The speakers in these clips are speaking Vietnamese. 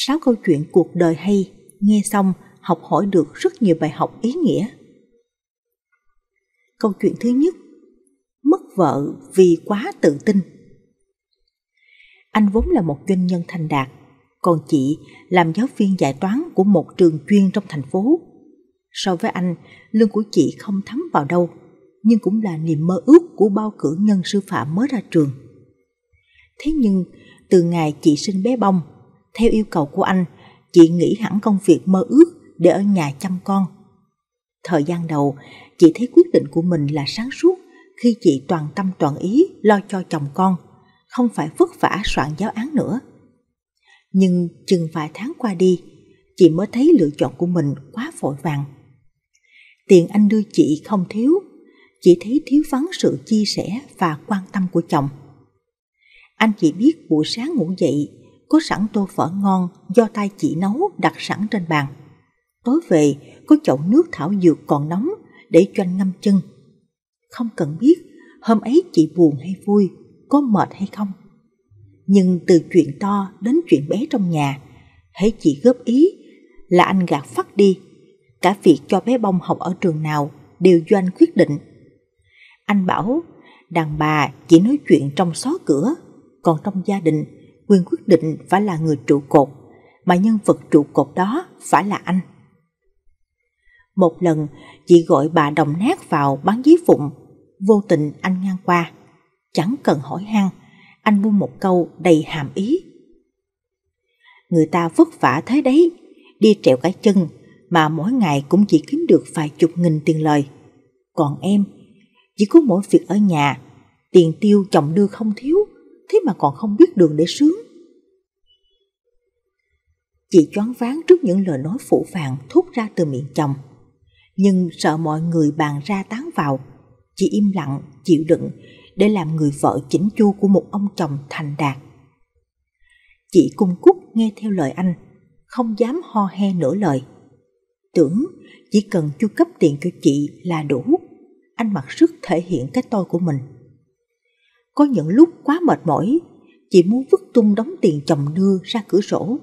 sáu câu chuyện cuộc đời hay, nghe xong học hỏi được rất nhiều bài học ý nghĩa. Câu chuyện thứ nhất, mất vợ vì quá tự tin. Anh vốn là một doanh nhân thành đạt, còn chị làm giáo viên dạy toán của một trường chuyên trong thành phố. So với anh, lương của chị không thấm vào đâu, nhưng cũng là niềm mơ ước của bao cử nhân sư phạm mới ra trường. Thế nhưng, từ ngày chị sinh bé bông theo yêu cầu của anh, chị nghỉ hẳn công việc mơ ước để ở nhà chăm con. Thời gian đầu, chị thấy quyết định của mình là sáng suốt khi chị toàn tâm toàn ý lo cho chồng con, không phải vất vả soạn giáo án nữa. Nhưng chừng vài tháng qua đi, chị mới thấy lựa chọn của mình quá vội vàng. Tiền anh đưa chị không thiếu, chị thấy thiếu vắng sự chia sẻ và quan tâm của chồng. Anh chỉ biết buổi sáng ngủ dậy có sẵn tô phở ngon do tay chị nấu đặt sẵn trên bàn. Tối về, có chậu nước thảo dược còn nóng để cho anh ngâm chân. Không cần biết hôm ấy chị buồn hay vui, có mệt hay không. Nhưng từ chuyện to đến chuyện bé trong nhà, hãy chị góp ý là anh gạt phát đi. Cả việc cho bé bông học ở trường nào đều do anh quyết định. Anh bảo đàn bà chỉ nói chuyện trong xó cửa, còn trong gia đình quyền quyết định phải là người trụ cột, mà nhân vật trụ cột đó phải là anh. Một lần, chị gọi bà đồng nát vào bán giấy phụng, vô tình anh ngang qua. Chẳng cần hỏi han, anh buông một câu đầy hàm ý. Người ta vất vả thế đấy, đi trèo cái chân mà mỗi ngày cũng chỉ kiếm được vài chục nghìn tiền lời. Còn em, chỉ có mỗi việc ở nhà, tiền tiêu chồng đưa không thiếu mà còn không biết đường để sướng. Chị choáng váng trước những lời nói phủ phàng thốt ra từ miệng chồng. Nhưng sợ mọi người bàn ra tán vào, chị im lặng, chịu đựng để làm người vợ chỉnh chu của một ông chồng thành đạt. Chị cung cúc nghe theo lời anh, không dám ho he nửa lời. Tưởng chỉ cần chu cấp tiền cho chị là đủ, anh mặc sức thể hiện cái tôi của mình. Có những lúc quá mệt mỏi, chị muốn vứt tung đóng tiền chồng đưa ra cửa sổ.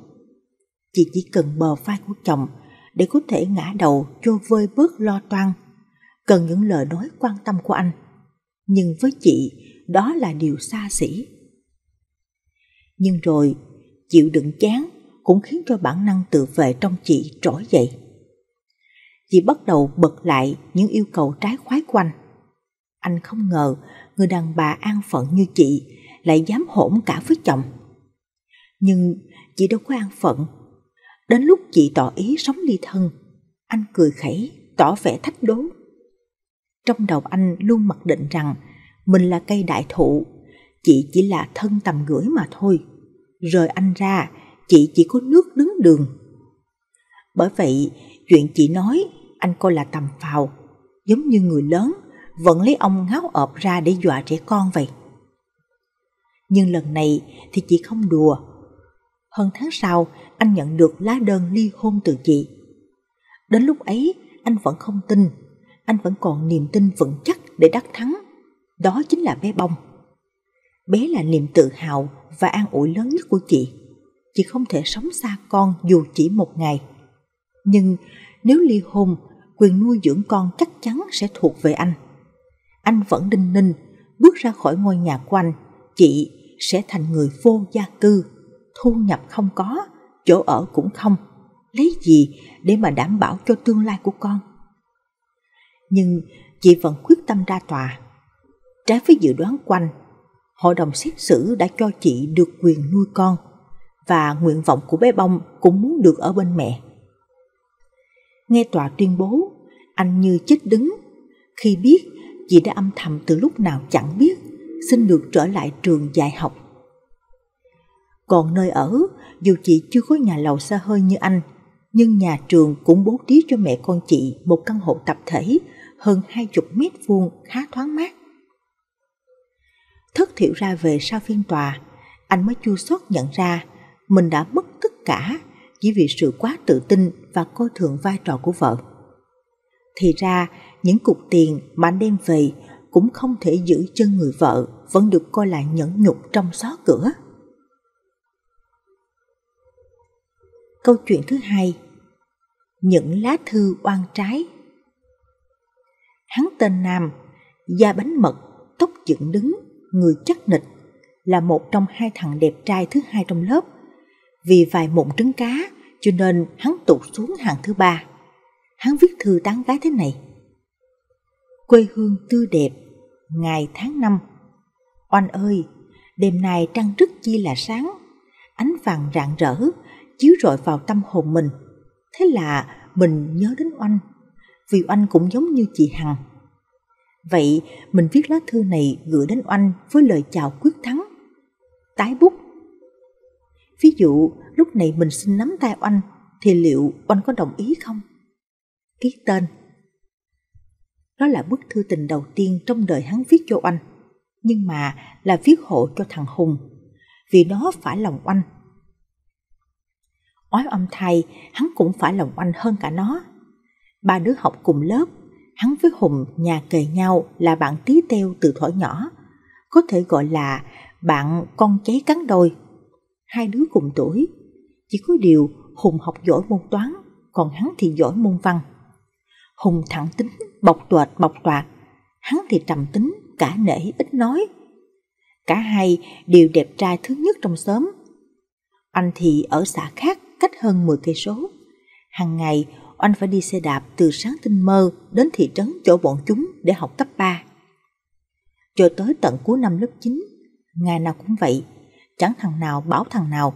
Chị chỉ cần bờ vai của chồng để có thể ngã đầu cho vơi bớt lo toan, cần những lời nói quan tâm của anh. Nhưng với chị, đó là điều xa xỉ. Nhưng rồi, chịu đựng chán cũng khiến cho bản năng tự vệ trong chị trỗi dậy. Chị bắt đầu bật lại những yêu cầu trái khoái của anh. Anh không ngờ người đàn bà an phận như chị lại dám hỗn cả với chồng. Nhưng chị đâu có an phận. Đến lúc chị tỏ ý sống ly thân, anh cười khẩy, tỏ vẻ thách đố. Trong đầu anh luôn mặc định rằng mình là cây đại thụ, chị chỉ là thân tầm gửi mà thôi. Rời anh ra, chị chỉ có nước đứng đường. Bởi vậy, chuyện chị nói anh coi là tầm phào, giống như người lớn vẫn lấy ông ngáo ợp ra để dọa trẻ con vậy. Nhưng lần này thì chị không đùa. Hơn tháng sau, anh nhận được lá đơn ly hôn từ chị. Đến lúc ấy, anh vẫn không tin, anh vẫn còn niềm tin vững chắc để đắc thắng. Đó chính là bé bông. Bé là niềm tự hào và an ủi lớn nhất của chị. Chị không thể sống xa con dù chỉ một ngày. Nhưng nếu ly hôn, quyền nuôi dưỡng con chắc chắn sẽ thuộc về anh anh vẫn đinh ninh, bước ra khỏi ngôi nhà của anh, chị sẽ thành người vô gia cư, thu nhập không có, chỗ ở cũng không. Lấy gì để mà đảm bảo cho tương lai của con? Nhưng chị vẫn quyết tâm ra tòa. Trái với dự đoán quanh, hội đồng xét xử đã cho chị được quyền nuôi con và nguyện vọng của bé bông cũng muốn được ở bên mẹ. Nghe tòa tuyên bố, anh như chết đứng khi biết chị đã âm thầm từ lúc nào chẳng biết, xin được trở lại trường dạy học. Còn nơi ở, dù chị chưa có nhà lầu xa hơi như anh, nhưng nhà trường cũng bố trí cho mẹ con chị một căn hộ tập thể hơn hai chục mét vuông khá thoáng mát. Thất thiểu ra về sau phiên tòa, anh mới chua xót nhận ra mình đã mất tất cả chỉ vì sự quá tự tin và coi thường vai trò của vợ. Thì ra, những cục tiền mà anh đem về cũng không thể giữ chân người vợ vẫn được coi là nhẫn nhục trong xó cửa. Câu chuyện thứ hai Những lá thư oan trái Hắn tên Nam, da bánh mật, tóc dựng đứng, người chắc nịch, là một trong hai thằng đẹp trai thứ hai trong lớp. Vì vài mụn trứng cá cho nên hắn tụt xuống hàng thứ ba. Hắn viết thư tán gái thế này quê hương tươi đẹp, ngày tháng năm. Oanh ơi, đêm nay trăng rất chi là sáng, ánh vàng rạng rỡ, chiếu rọi vào tâm hồn mình. Thế là mình nhớ đến Oanh, vì Oanh cũng giống như chị Hằng. Vậy mình viết lá thư này gửi đến Oanh với lời chào quyết thắng. Tái bút. Ví dụ, lúc này mình xin nắm tay Oanh, thì liệu Oanh có đồng ý không? Ký tên đó là bức thư tình đầu tiên trong đời hắn viết cho anh, nhưng mà là viết hộ cho thằng Hùng, vì nó phải lòng anh. Oái âm thay, hắn cũng phải lòng anh hơn cả nó. Ba đứa học cùng lớp, hắn với Hùng nhà kề nhau là bạn tí teo từ thuở nhỏ, có thể gọi là bạn con cháy cắn đôi. Hai đứa cùng tuổi, chỉ có điều Hùng học giỏi môn toán, còn hắn thì giỏi môn văn. Hùng thẳng tính, bọc tuệt bọc toạt, hắn thì trầm tính, cả nể ít nói. Cả hai đều đẹp trai thứ nhất trong xóm. Anh thì ở xã khác, cách hơn 10 cây số. Hàng ngày, anh phải đi xe đạp từ sáng tinh mơ đến thị trấn chỗ bọn chúng để học cấp 3. Cho tới tận cuối năm lớp 9, ngày nào cũng vậy, chẳng thằng nào bảo thằng nào.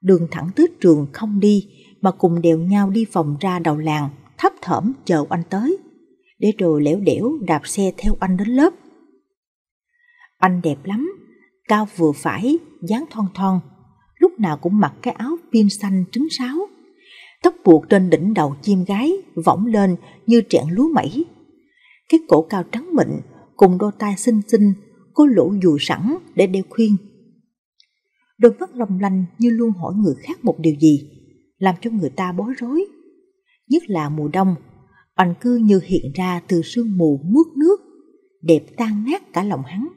Đường thẳng tới trường không đi mà cùng đèo nhau đi vòng ra đầu làng, thấp thỏm chờ anh tới để rồi lẻo đẻo đạp xe theo anh đến lớp. Anh đẹp lắm, cao vừa phải, dáng thon thon, lúc nào cũng mặc cái áo pin xanh trứng sáo. Tóc buộc trên đỉnh đầu chim gái, võng lên như trẹn lúa mẩy. Cái cổ cao trắng mịn, cùng đôi tai xinh xinh, có lỗ dù sẵn để đeo khuyên. Đôi mắt long lanh như luôn hỏi người khác một điều gì, làm cho người ta bối rối. Nhất là mùa đông, Oanh cứ như hiện ra từ sương mù mướt nước, đẹp tan nát cả lòng hắn.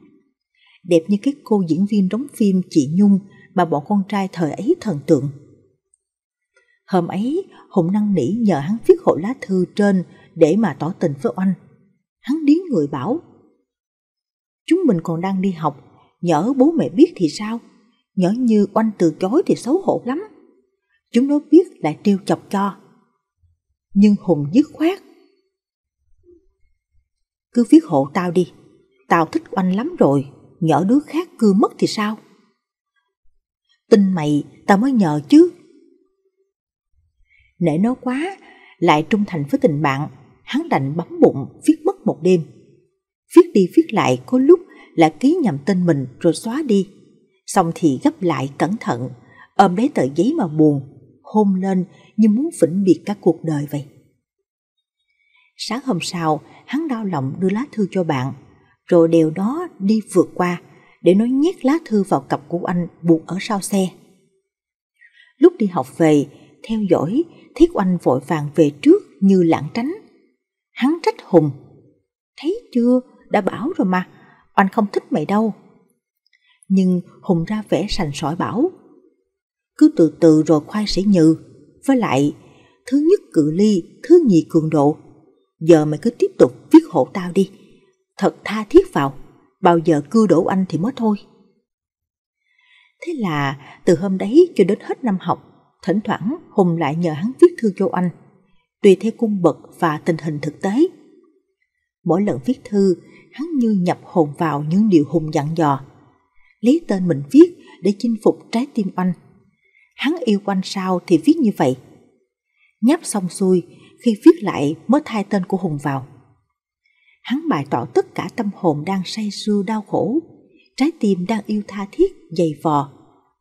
Đẹp như cái cô diễn viên đóng phim chị Nhung mà bọn con trai thời ấy thần tượng. Hôm ấy, Hùng năn nỉ nhờ hắn viết hộ lá thư trên để mà tỏ tình với Oanh. Hắn điến người bảo, chúng mình còn đang đi học, nhỡ bố mẹ biết thì sao? Nhỡ như Oanh từ chối thì xấu hổ lắm. Chúng nó biết lại trêu chọc cho nhưng Hùng dứt khoát. Cứ viết hộ tao đi, tao thích oanh lắm rồi, nhỡ đứa khác cưa mất thì sao? Tin mày, tao mới nhờ chứ. Nể nó quá, lại trung thành với tình bạn, hắn đành bấm bụng viết mất một đêm. Viết đi viết lại có lúc là ký nhầm tên mình rồi xóa đi. Xong thì gấp lại cẩn thận, ôm lấy tờ giấy mà buồn hôn lên như muốn vĩnh biệt cả cuộc đời vậy. Sáng hôm sau, hắn đau lòng đưa lá thư cho bạn, rồi đều đó đi vượt qua để nó nhét lá thư vào cặp của anh buộc ở sau xe. Lúc đi học về, theo dõi, Thiết Oanh vội vàng về trước như lãng tránh. Hắn trách Hùng. Thấy chưa, đã bảo rồi mà, anh không thích mày đâu. Nhưng Hùng ra vẻ sành sỏi bảo, cứ từ từ rồi khoai sẽ nhừ. Với lại, thứ nhất cự ly, thứ nhì cường độ. Giờ mày cứ tiếp tục viết hộ tao đi. Thật tha thiết vào, bao giờ cưa đổ anh thì mới thôi. Thế là từ hôm đấy cho đến hết năm học, thỉnh thoảng Hùng lại nhờ hắn viết thư cho anh, tùy theo cung bậc và tình hình thực tế. Mỗi lần viết thư, hắn như nhập hồn vào những điều Hùng dặn dò, lấy tên mình viết để chinh phục trái tim anh – hắn yêu quanh sao thì viết như vậy. Nháp xong xuôi, khi viết lại mới thay tên của Hùng vào. Hắn bày tỏ tất cả tâm hồn đang say sưa đau khổ, trái tim đang yêu tha thiết, dày vò,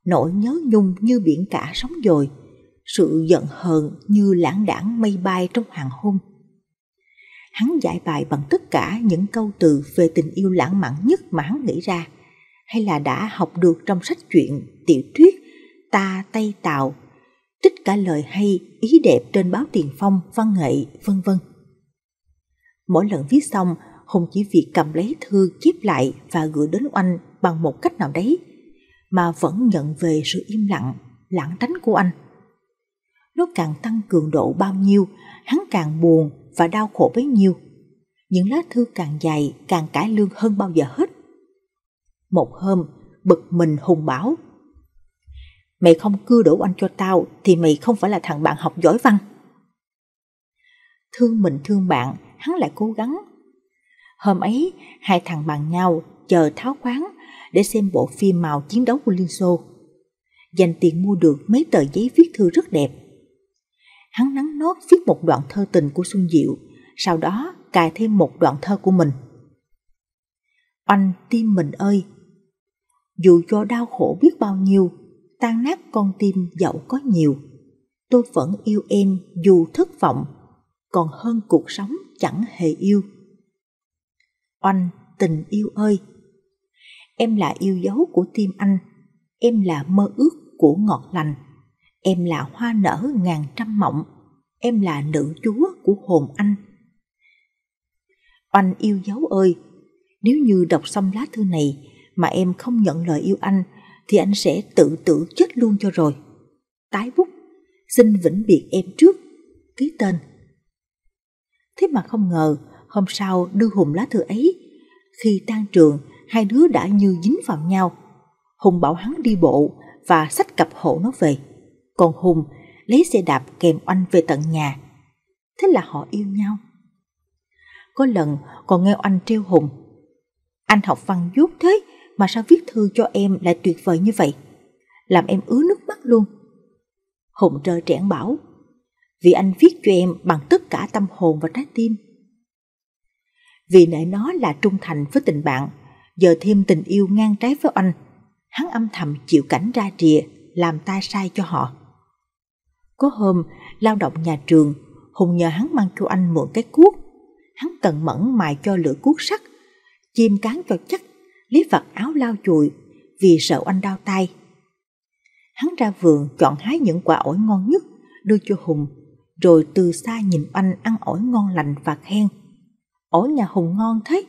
nỗi nhớ nhung như biển cả sóng dồi, sự giận hờn như lãng đảng mây bay trong hoàng hôn. Hắn giải bài bằng tất cả những câu từ về tình yêu lãng mạn nhất mà hắn nghĩ ra, hay là đã học được trong sách truyện, tiểu thuyết ta Tây tạo trích cả lời hay, ý đẹp trên báo Tiền Phong, Văn Nghệ, vân vân. Mỗi lần viết xong, Hùng chỉ việc cầm lấy thư chép lại và gửi đến oanh bằng một cách nào đấy, mà vẫn nhận về sự im lặng, lãng tránh của anh. Nó càng tăng cường độ bao nhiêu, hắn càng buồn và đau khổ bấy nhiêu. Những lá thư càng dài, càng cải lương hơn bao giờ hết. Một hôm, bực mình Hùng bảo mày không cưa đổ anh cho tao thì mày không phải là thằng bạn học giỏi văn. Thương mình thương bạn, hắn lại cố gắng. Hôm ấy, hai thằng bàn nhau chờ tháo khoáng để xem bộ phim màu chiến đấu của Liên Xô. Dành tiền mua được mấy tờ giấy viết thư rất đẹp. Hắn nắng nốt viết một đoạn thơ tình của Xuân Diệu, sau đó cài thêm một đoạn thơ của mình. Anh tim mình ơi! Dù cho đau khổ biết bao nhiêu, tan nát con tim dẫu có nhiều tôi vẫn yêu em dù thất vọng còn hơn cuộc sống chẳng hề yêu oanh tình yêu ơi em là yêu dấu của tim anh em là mơ ước của ngọt lành em là hoa nở ngàn trăm mộng em là nữ chúa của hồn anh oanh yêu dấu ơi nếu như đọc xong lá thư này mà em không nhận lời yêu anh thì anh sẽ tự tử chết luôn cho rồi. Tái bút, xin vĩnh biệt em trước, ký tên. Thế mà không ngờ, hôm sau đưa Hùng lá thư ấy, khi tan trường, hai đứa đã như dính vào nhau. Hùng bảo hắn đi bộ và xách cặp hộ nó về. Còn Hùng lấy xe đạp kèm oanh về tận nhà. Thế là họ yêu nhau. Có lần còn nghe oanh treo Hùng. Anh học văn dốt thế mà sao viết thư cho em lại tuyệt vời như vậy? Làm em ứa nước mắt luôn. Hùng trơ trẽn bảo, vì anh viết cho em bằng tất cả tâm hồn và trái tim. Vì nể nó là trung thành với tình bạn, giờ thêm tình yêu ngang trái với anh, hắn âm thầm chịu cảnh ra rìa, làm tai sai cho họ. Có hôm, lao động nhà trường, Hùng nhờ hắn mang cho anh mượn cái cuốc. Hắn cần mẫn mài cho lửa cuốc sắt, chim cán cho chắc lý vặt áo lau chùi vì sợ anh đau tay. Hắn ra vườn chọn hái những quả ổi ngon nhất đưa cho Hùng, rồi từ xa nhìn anh ăn ổi ngon lành và khen. Ổi nhà Hùng ngon thế.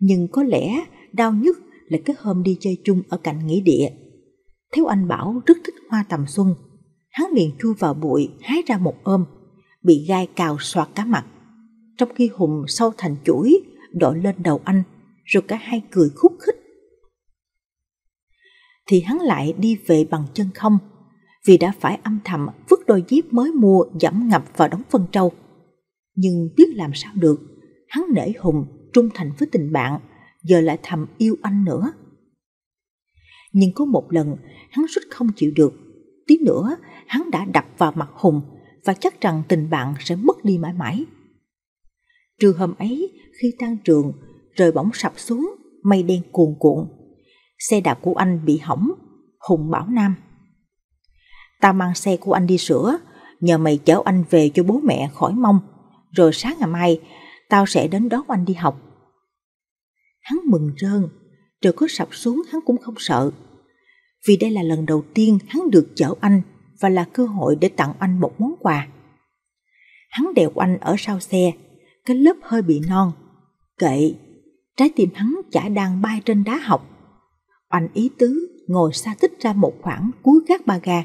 Nhưng có lẽ đau nhất là cái hôm đi chơi chung ở cạnh nghỉ địa. Theo anh bảo rất thích hoa tầm xuân, hắn liền chui vào bụi hái ra một ôm, bị gai cào xoạt cả mặt. Trong khi Hùng sâu thành chuỗi đội lên đầu anh rồi cả hai cười khúc khích. Thì hắn lại đi về bằng chân không, vì đã phải âm thầm vứt đôi dép mới mua dẫm ngập vào đống phân trâu. Nhưng biết làm sao được, hắn nể hùng, trung thành với tình bạn, giờ lại thầm yêu anh nữa. Nhưng có một lần, hắn rất không chịu được. Tí nữa, hắn đã đập vào mặt Hùng và chắc rằng tình bạn sẽ mất đi mãi mãi. Trừ hôm ấy, khi tan trường, rồi bỗng sập xuống, mây đen cuồn cuộn. Xe đạp của anh bị hỏng, Hùng bảo Nam. Ta mang xe của anh đi sửa, nhờ mày chở anh về cho bố mẹ khỏi mong, rồi sáng ngày mai tao sẽ đến đón anh đi học. Hắn mừng rơn, trời có sập xuống hắn cũng không sợ. Vì đây là lần đầu tiên hắn được chở anh và là cơ hội để tặng anh một món quà. Hắn đèo anh ở sau xe, cái lớp hơi bị non. Kệ, trái tim hắn chả đang bay trên đá học. Oanh ý tứ ngồi xa tích ra một khoảng cuối gác ba gà,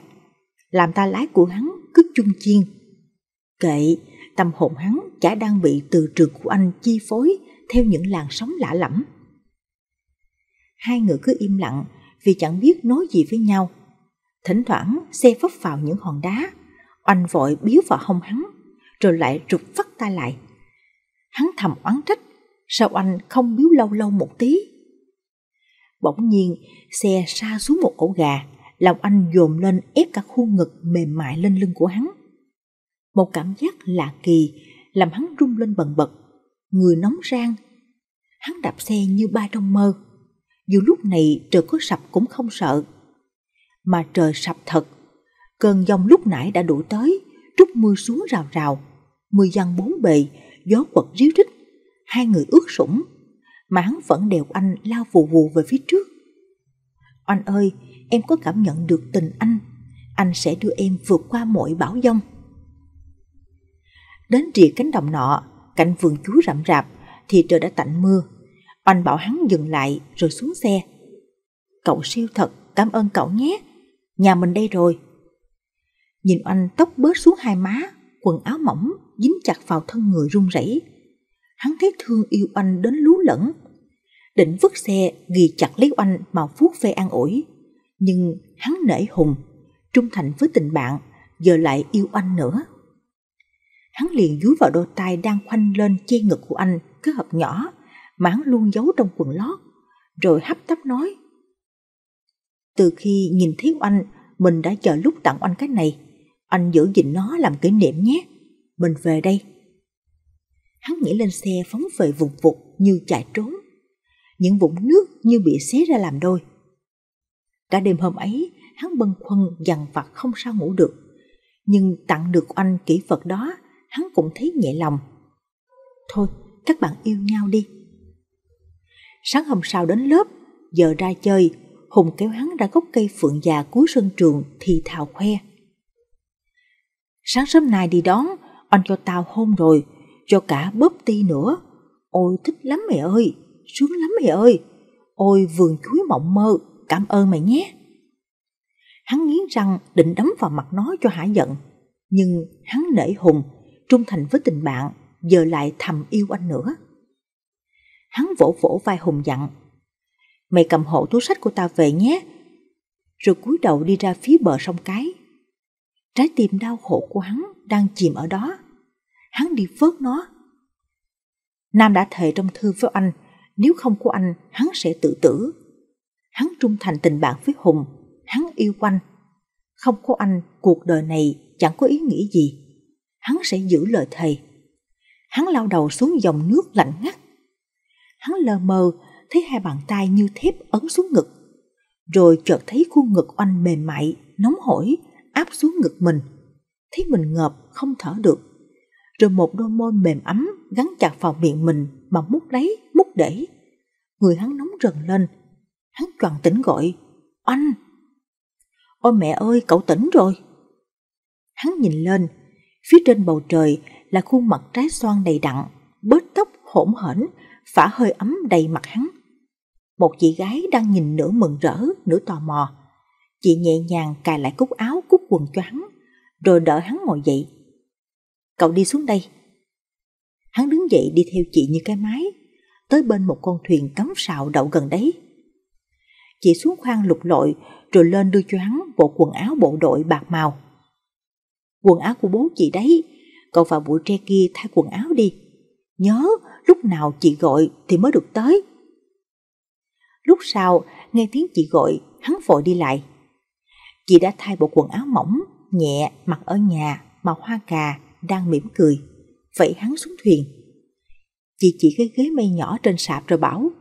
làm ta lái của hắn cứ chung chiên. Kệ, tâm hồn hắn chả đang bị từ trường của anh chi phối theo những làn sóng lạ lẫm. Hai người cứ im lặng vì chẳng biết nói gì với nhau. Thỉnh thoảng xe phấp vào những hòn đá, oanh vội biếu vào hông hắn, rồi lại rụt phát tay lại. Hắn thầm oán trách Sao anh không biếu lâu lâu một tí? Bỗng nhiên, xe sa xuống một ổ gà, lòng anh dồn lên ép cả khuôn ngực mềm mại lên lưng của hắn. Một cảm giác lạ kỳ làm hắn rung lên bần bật, người nóng rang. Hắn đạp xe như ba trong mơ, dù lúc này trời có sập cũng không sợ. Mà trời sập thật, cơn giông lúc nãy đã đổ tới, trút mưa xuống rào rào, mưa giăng bốn bề, gió quật ríu rít hai người ướt sũng, mà hắn vẫn đều anh lao vù vù về phía trước. Anh ơi, em có cảm nhận được tình anh, anh sẽ đưa em vượt qua mọi bão giông. Đến rìa cánh đồng nọ, cạnh vườn chuối rậm rạp, thì trời đã tạnh mưa. Anh bảo hắn dừng lại rồi xuống xe. Cậu siêu thật, cảm ơn cậu nhé. Nhà mình đây rồi. Nhìn anh tóc bớt xuống hai má, quần áo mỏng dính chặt vào thân người run rẩy hắn thấy thương yêu anh đến lú lẫn. Định vứt xe ghi chặt lấy anh mà phút phê an ủi. Nhưng hắn nể hùng, trung thành với tình bạn, giờ lại yêu anh nữa. Hắn liền dúi vào đôi tay đang khoanh lên che ngực của anh cái hộp nhỏ mà luôn giấu trong quần lót, rồi hấp tấp nói. Từ khi nhìn thấy anh, mình đã chờ lúc tặng anh cái này. Anh giữ gìn nó làm kỷ niệm nhé. Mình về đây hắn nhảy lên xe phóng về vùng vụt như chạy trốn. Những vũng nước như bị xé ra làm đôi. Cả đêm hôm ấy, hắn bâng khuâng dằn vặt không sao ngủ được. Nhưng tặng được anh kỹ vật đó, hắn cũng thấy nhẹ lòng. Thôi, các bạn yêu nhau đi. Sáng hôm sau đến lớp, giờ ra chơi, Hùng kéo hắn ra gốc cây phượng già cuối sân trường thì thào khoe. Sáng sớm nay đi đón, anh cho tao hôn rồi, cho cả bóp ti nữa. Ôi thích lắm mẹ ơi, sướng lắm mẹ ơi. Ôi vườn chuối mộng mơ, cảm ơn mẹ nhé. Hắn nghiến răng định đấm vào mặt nó cho hả giận. Nhưng hắn nể hùng, trung thành với tình bạn, giờ lại thầm yêu anh nữa. Hắn vỗ vỗ vai Hùng dặn, mày cầm hộ túi sách của tao về nhé. Rồi cúi đầu đi ra phía bờ sông cái. Trái tim đau khổ của hắn đang chìm ở đó hắn đi vớt nó. Nam đã thề trong thư với anh, nếu không có anh, hắn sẽ tự tử. Hắn trung thành tình bạn với Hùng, hắn yêu anh, Không có anh, cuộc đời này chẳng có ý nghĩa gì. Hắn sẽ giữ lời thề. Hắn lao đầu xuống dòng nước lạnh ngắt. Hắn lờ mờ, thấy hai bàn tay như thép ấn xuống ngực. Rồi chợt thấy khuôn ngực anh mềm mại, nóng hổi, áp xuống ngực mình. Thấy mình ngợp, không thở được rồi một đôi môi mềm ấm gắn chặt vào miệng mình mà mút lấy, mút để. Người hắn nóng rần lên, hắn toàn tỉnh gọi, anh! Ôi mẹ ơi, cậu tỉnh rồi! Hắn nhìn lên, phía trên bầu trời là khuôn mặt trái xoan đầy đặn, bớt tóc hỗn hển, phả hơi ấm đầy mặt hắn. Một chị gái đang nhìn nửa mừng rỡ, nửa tò mò. Chị nhẹ nhàng cài lại cúc áo, cúc quần cho hắn, rồi đợi hắn ngồi dậy cậu đi xuống đây. Hắn đứng dậy đi theo chị như cái máy, tới bên một con thuyền cắm sạo đậu gần đấy. Chị xuống khoang lục lội rồi lên đưa cho hắn bộ quần áo bộ đội bạc màu. Quần áo của bố chị đấy, cậu vào bụi tre kia thay quần áo đi. Nhớ lúc nào chị gọi thì mới được tới. Lúc sau, nghe tiếng chị gọi, hắn vội đi lại. Chị đã thay bộ quần áo mỏng, nhẹ, mặc ở nhà, màu hoa cà, đang mỉm cười, vậy hắn xuống thuyền. Chị chỉ cái ghế mây nhỏ trên sạp rồi bảo,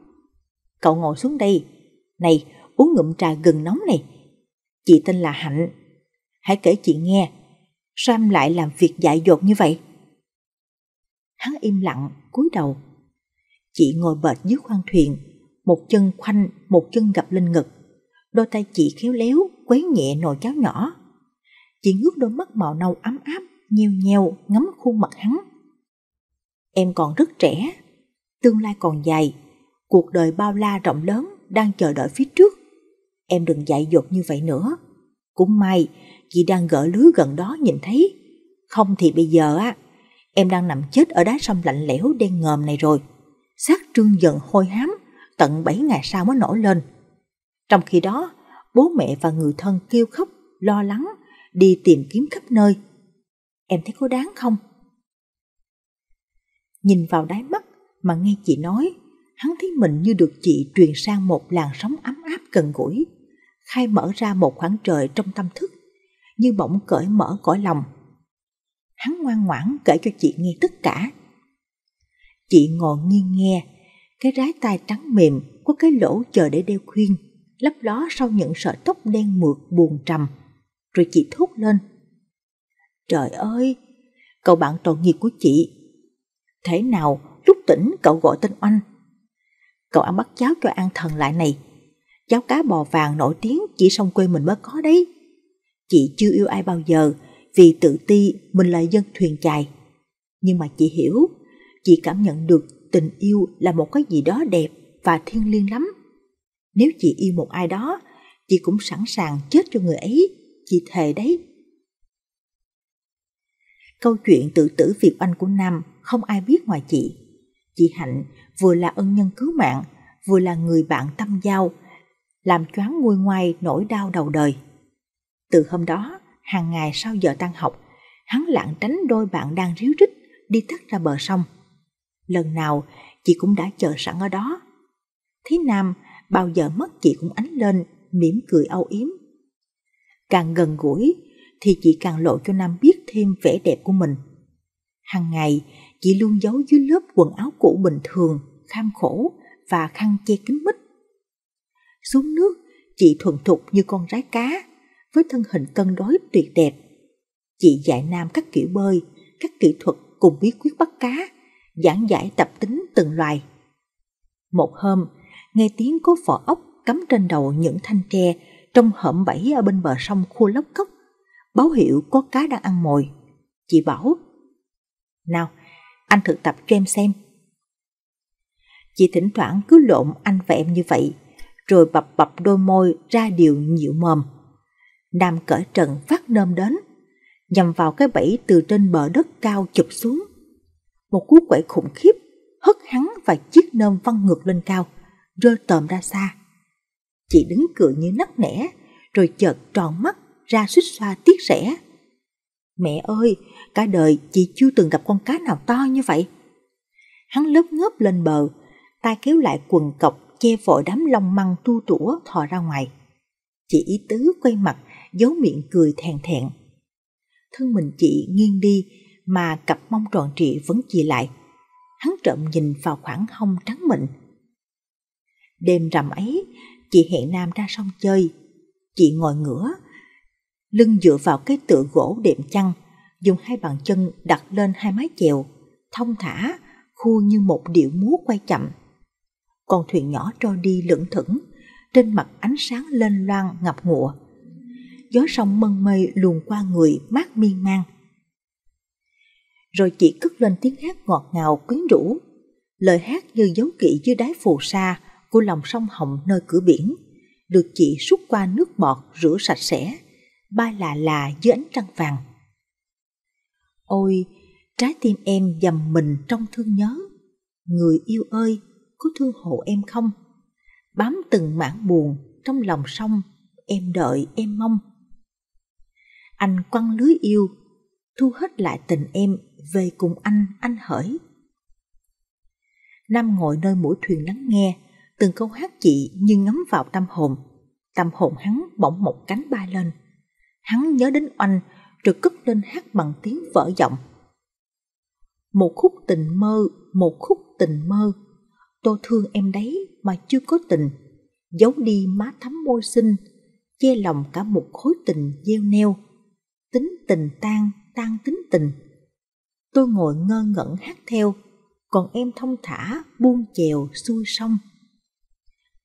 cậu ngồi xuống đây, này uống ngụm trà gừng nóng này. Chị tên là Hạnh, hãy kể chị nghe, sao em lại làm việc dại dột như vậy? Hắn im lặng, cúi đầu. Chị ngồi bệt dưới khoang thuyền, một chân khoanh, một chân gập lên ngực. Đôi tay chị khéo léo, quấy nhẹ nồi cháo nhỏ. Chị ngước đôi mắt màu nâu ấm áp nheo nheo ngắm khuôn mặt hắn. Em còn rất trẻ, tương lai còn dài, cuộc đời bao la rộng lớn đang chờ đợi phía trước. Em đừng dại dột như vậy nữa. Cũng may, chị đang gỡ lưới gần đó nhìn thấy. Không thì bây giờ á, em đang nằm chết ở đá sông lạnh lẽo đen ngòm này rồi. Xác trương dần hôi hám, tận 7 ngày sau mới nổi lên. Trong khi đó, bố mẹ và người thân kêu khóc, lo lắng, đi tìm kiếm khắp nơi em thấy có đáng không? Nhìn vào đáy mắt mà nghe chị nói, hắn thấy mình như được chị truyền sang một làn sóng ấm áp gần gũi, khai mở ra một khoảng trời trong tâm thức, như bỗng cởi mở cõi lòng. Hắn ngoan ngoãn kể cho chị nghe tất cả. Chị ngồi nghiêng nghe, cái rái tai trắng mềm có cái lỗ chờ để đeo khuyên, lấp ló sau những sợi tóc đen mượt buồn trầm. Rồi chị thốt lên Trời ơi, cậu bạn tội nghiệp của chị. Thế nào, lúc tỉnh cậu gọi tên oanh. Cậu ăn bắt cháo cho ăn thần lại này. Cháo cá bò vàng nổi tiếng chỉ sông quê mình mới có đấy. Chị chưa yêu ai bao giờ vì tự ti mình là dân thuyền chài. Nhưng mà chị hiểu, chị cảm nhận được tình yêu là một cái gì đó đẹp và thiêng liêng lắm. Nếu chị yêu một ai đó, chị cũng sẵn sàng chết cho người ấy, chị thề đấy. Câu chuyện tự tử Việt Anh của Nam không ai biết ngoài chị. Chị Hạnh vừa là ân nhân cứu mạng, vừa là người bạn tâm giao, làm choáng nguôi ngoai nỗi đau đầu đời. Từ hôm đó, hàng ngày sau giờ tan học, hắn lặng tránh đôi bạn đang ríu rít đi tắt ra bờ sông. Lần nào, chị cũng đã chờ sẵn ở đó. Thí Nam bao giờ mất chị cũng ánh lên, mỉm cười âu yếm. Càng gần gũi, thì chị càng lộ cho Nam biết thêm vẻ đẹp của mình. Hằng ngày, chị luôn giấu dưới lớp quần áo cũ bình thường, kham khổ và khăn che kín mít. Xuống nước, chị thuần thục như con rái cá, với thân hình cân đối tuyệt đẹp. Chị dạy Nam các kiểu bơi, các kỹ thuật cùng bí quyết bắt cá, giảng giải tập tính từng loài. Một hôm, nghe tiếng có vỏ ốc cắm trên đầu những thanh tre trong hõm bẫy ở bên bờ sông khua lóc cốc báo hiệu có cá đang ăn mồi. Chị bảo, nào, anh thực tập cho em xem. Chị thỉnh thoảng cứ lộn anh và em như vậy, rồi bập bập đôi môi ra điều nhịu mồm. Nam cởi trần phát nơm đến, nhằm vào cái bẫy từ trên bờ đất cao chụp xuống. Một cú quậy khủng khiếp, hất hắn và chiếc nơm văng ngược lên cao, rơi tòm ra xa. Chị đứng cười như nắc nẻ, rồi chợt tròn mắt ra xích xoa tiếc rẻ. Mẹ ơi, cả đời chị chưa từng gặp con cá nào to như vậy. Hắn lớp ngớp lên bờ, tay kéo lại quần cọc che vội đám lông măng tu tủa thò ra ngoài. Chị ý tứ quay mặt, giấu miệng cười thèn thẹn. Thân mình chị nghiêng đi mà cặp mông tròn trịa vẫn chìa lại. Hắn trộm nhìn vào khoảng hông trắng mịn. Đêm rằm ấy, chị hẹn Nam ra sông chơi. Chị ngồi ngửa, lưng dựa vào cái tựa gỗ đệm chăn, dùng hai bàn chân đặt lên hai mái chèo, thông thả, khu như một điệu múa quay chậm. Con thuyền nhỏ trôi đi lững thững, trên mặt ánh sáng lên loang ngập ngụa. Gió sông mân mây luồn qua người mát miên man. Rồi chị cất lên tiếng hát ngọt ngào quyến rũ, lời hát như dấu kỵ dưới đáy phù sa của lòng sông Hồng nơi cửa biển, được chị rút qua nước bọt rửa sạch sẽ ba lạ lạ dưới ánh trăng vàng. Ôi, trái tim em dầm mình trong thương nhớ. Người yêu ơi, có thương hộ em không? Bám từng mảng buồn trong lòng sông, em đợi em mong. Anh quăng lưới yêu, thu hết lại tình em về cùng anh, anh hỡi. Nam ngồi nơi mũi thuyền lắng nghe, từng câu hát chị như ngấm vào tâm hồn. Tâm hồn hắn bỗng một cánh bay lên. Hắn nhớ đến oanh, rồi cất lên hát bằng tiếng vỡ giọng. Một khúc tình mơ, một khúc tình mơ, tôi thương em đấy mà chưa có tình, giấu đi má thắm môi xinh, che lòng cả một khối tình gieo neo, tính tình tan, tan tính tình. Tôi ngồi ngơ ngẩn hát theo, còn em thông thả buông chèo xuôi sông.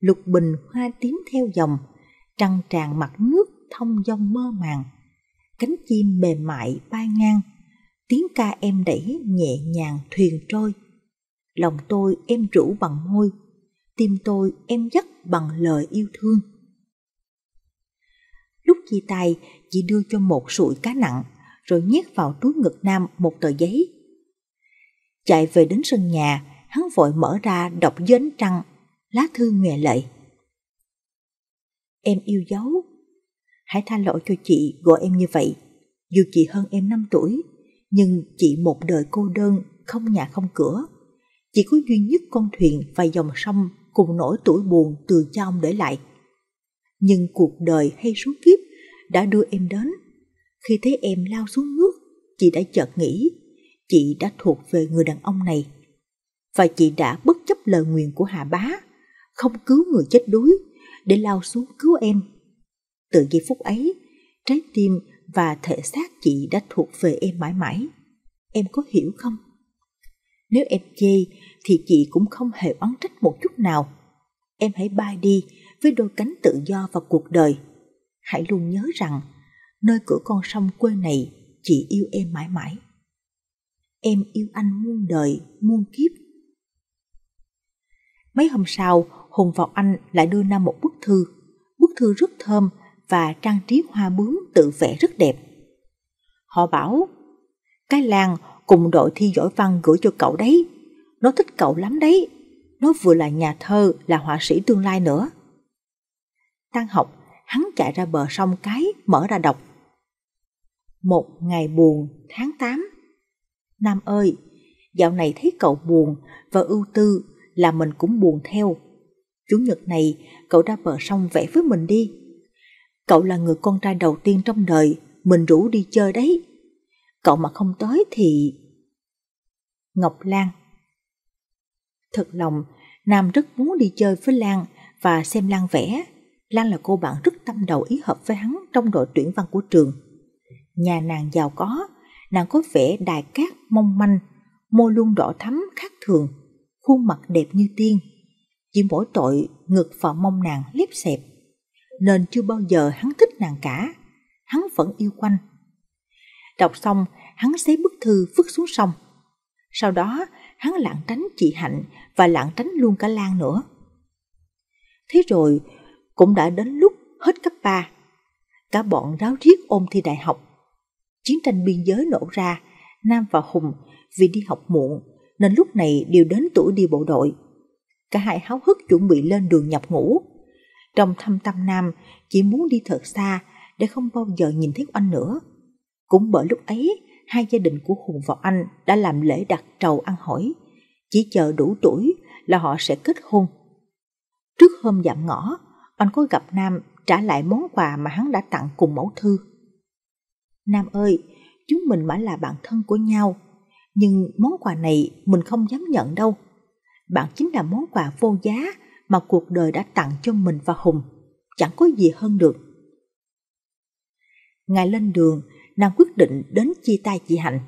Lục bình hoa tím theo dòng, trăng tràn mặt nước thông dong mơ màng cánh chim mềm mại bay ngang tiếng ca em đẩy nhẹ nhàng thuyền trôi lòng tôi em rủ bằng môi tim tôi em dắt bằng lời yêu thương lúc chia tay chị đưa cho một sụi cá nặng rồi nhét vào túi ngực nam một tờ giấy chạy về đến sân nhà hắn vội mở ra đọc dưới ánh trăng lá thư nghề lệ em yêu dấu hãy tha lỗi cho chị gọi em như vậy. Dù chị hơn em 5 tuổi, nhưng chị một đời cô đơn, không nhà không cửa. chị có duy nhất con thuyền và dòng sông cùng nỗi tuổi buồn từ cha ông để lại. Nhưng cuộc đời hay số kiếp đã đưa em đến. Khi thấy em lao xuống nước, chị đã chợt nghĩ chị đã thuộc về người đàn ông này. Và chị đã bất chấp lời nguyền của Hà Bá, không cứu người chết đuối để lao xuống cứu em từ giây phút ấy, trái tim và thể xác chị đã thuộc về em mãi mãi. Em có hiểu không? Nếu em chê thì chị cũng không hề oán trách một chút nào. Em hãy bay đi với đôi cánh tự do vào cuộc đời. Hãy luôn nhớ rằng nơi cửa con sông quê này chị yêu em mãi mãi. Em yêu anh muôn đời, muôn kiếp. Mấy hôm sau, Hùng vào anh lại đưa Nam một bức thư. Bức thư rất thơm và trang trí hoa bướm tự vẽ rất đẹp. Họ bảo, cái làng cùng đội thi giỏi văn gửi cho cậu đấy, nó thích cậu lắm đấy, nó vừa là nhà thơ là họa sĩ tương lai nữa. tăng học, hắn chạy ra bờ sông cái mở ra đọc. Một ngày buồn tháng 8 Nam ơi, dạo này thấy cậu buồn và ưu tư là mình cũng buồn theo. Chủ nhật này cậu ra bờ sông vẽ với mình đi. Cậu là người con trai đầu tiên trong đời, mình rủ đi chơi đấy. Cậu mà không tới thì... Ngọc Lan Thật lòng, Nam rất muốn đi chơi với Lan và xem Lan vẽ. Lan là cô bạn rất tâm đầu ý hợp với hắn trong đội tuyển văn của trường. Nhà nàng giàu có, nàng có vẻ đài cát mong manh, môi luôn đỏ thắm khác thường, khuôn mặt đẹp như tiên. Chỉ mỗi tội ngực và mông nàng liếp xẹp nên chưa bao giờ hắn thích nàng cả. Hắn vẫn yêu quanh. Đọc xong, hắn xé bức thư vứt xuống sông. Sau đó, hắn lạng tránh chị Hạnh và lạng tránh luôn cả Lan nữa. Thế rồi, cũng đã đến lúc hết cấp 3. Cả bọn ráo riết ôm thi đại học. Chiến tranh biên giới nổ ra, Nam và Hùng vì đi học muộn nên lúc này đều đến tuổi đi bộ đội. Cả hai háo hức chuẩn bị lên đường nhập ngũ. Trong thâm tâm Nam chỉ muốn đi thật xa để không bao giờ nhìn thấy anh nữa. Cũng bởi lúc ấy, hai gia đình của Hùng và Anh đã làm lễ đặt trầu ăn hỏi. Chỉ chờ đủ tuổi là họ sẽ kết hôn. Trước hôm giảm ngõ, anh có gặp Nam trả lại món quà mà hắn đã tặng cùng mẫu thư. Nam ơi, chúng mình mãi là bạn thân của nhau, nhưng món quà này mình không dám nhận đâu. Bạn chính là món quà vô giá mà cuộc đời đã tặng cho mình và Hùng, chẳng có gì hơn được. Ngày lên đường, nàng quyết định đến chia tay chị Hạnh.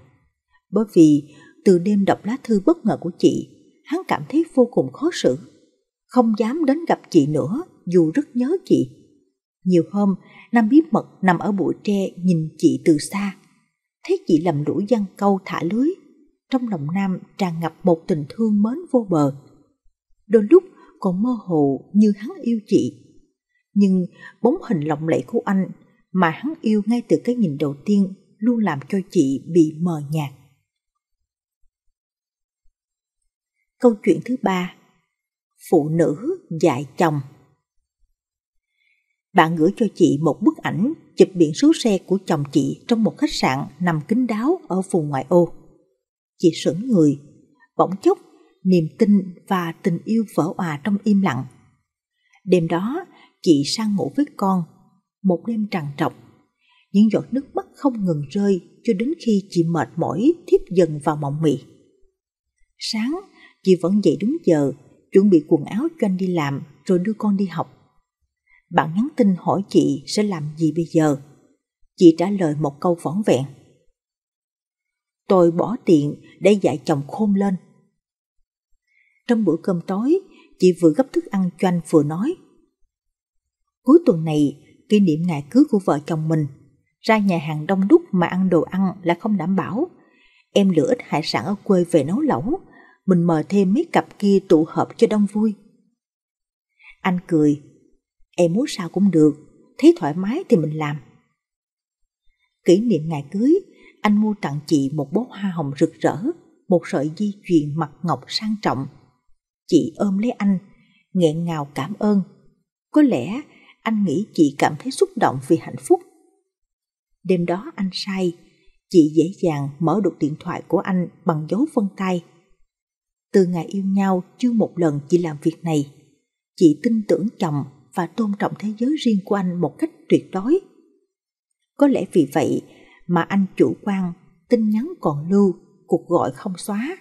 Bởi vì từ đêm đọc lá thư bất ngờ của chị, hắn cảm thấy vô cùng khó xử. Không dám đến gặp chị nữa dù rất nhớ chị. Nhiều hôm, Nam bí mật nằm ở bụi tre nhìn chị từ xa. Thấy chị lầm lũi giăng câu thả lưới. Trong lòng Nam tràn ngập một tình thương mến vô bờ. Đôi lúc còn mơ hồ như hắn yêu chị. Nhưng bóng hình lộng lẫy của anh mà hắn yêu ngay từ cái nhìn đầu tiên luôn làm cho chị bị mờ nhạt. Câu chuyện thứ ba Phụ nữ dạy chồng Bạn gửi cho chị một bức ảnh chụp biển số xe của chồng chị trong một khách sạn nằm kín đáo ở vùng ngoại ô. Chị sững người, bỗng chốc niềm tin và tình yêu vỡ òa trong im lặng. Đêm đó, chị sang ngủ với con, một đêm trằn trọc. Những giọt nước mắt không ngừng rơi cho đến khi chị mệt mỏi thiếp dần vào mộng mị. Sáng, chị vẫn dậy đúng giờ, chuẩn bị quần áo cho anh đi làm rồi đưa con đi học. Bạn nhắn tin hỏi chị sẽ làm gì bây giờ. Chị trả lời một câu võn vẹn. Tôi bỏ tiện để dạy chồng khôn lên. Trong bữa cơm tối, chị vừa gấp thức ăn cho anh vừa nói. Cuối tuần này, kỷ niệm ngày cưới của vợ chồng mình, ra nhà hàng đông đúc mà ăn đồ ăn là không đảm bảo. Em lựa ít hải sản ở quê về nấu lẩu, mình mời thêm mấy cặp kia tụ hợp cho đông vui. Anh cười, em muốn sao cũng được, thấy thoải mái thì mình làm. Kỷ niệm ngày cưới, anh mua tặng chị một bó hoa hồng rực rỡ, một sợi dây chuyền mặt ngọc sang trọng chị ôm lấy anh, nghẹn ngào cảm ơn. Có lẽ anh nghĩ chị cảm thấy xúc động vì hạnh phúc. Đêm đó anh say, chị dễ dàng mở được điện thoại của anh bằng dấu vân tay. Từ ngày yêu nhau, chưa một lần chị làm việc này. Chị tin tưởng chồng và tôn trọng thế giới riêng của anh một cách tuyệt đối. Có lẽ vì vậy mà anh chủ quan tin nhắn còn lưu, cuộc gọi không xóa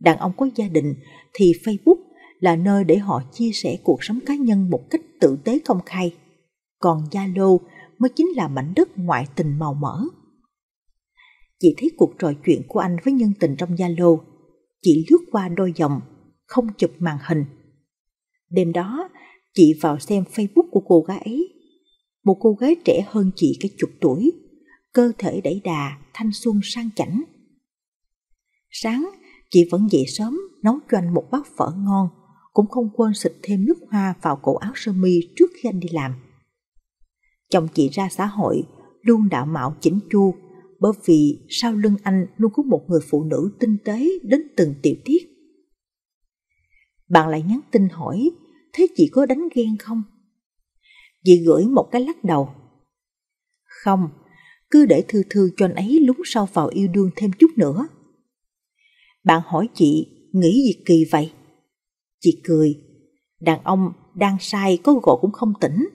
đàn ông có gia đình thì Facebook là nơi để họ chia sẻ cuộc sống cá nhân một cách tử tế công khai. Còn Zalo mới chính là mảnh đất ngoại tình màu mỡ. Chị thấy cuộc trò chuyện của anh với nhân tình trong Zalo, chị lướt qua đôi dòng, không chụp màn hình. Đêm đó, chị vào xem Facebook của cô gái ấy. Một cô gái trẻ hơn chị cái chục tuổi, cơ thể đẩy đà, thanh xuân sang chảnh. Sáng, chị vẫn dậy sớm nấu cho anh một bát phở ngon, cũng không quên xịt thêm nước hoa vào cổ áo sơ mi trước khi anh đi làm. Chồng chị ra xã hội luôn đạo mạo chỉnh chu, bởi vì sau lưng anh luôn có một người phụ nữ tinh tế đến từng tiểu tiết. Bạn lại nhắn tin hỏi, thế chị có đánh ghen không? Chị gửi một cái lắc đầu. Không, cứ để thư thư cho anh ấy lúng sâu vào yêu đương thêm chút nữa. Bạn hỏi chị, nghĩ gì kỳ vậy? Chị cười, đàn ông đang sai có gọi cũng không tỉnh.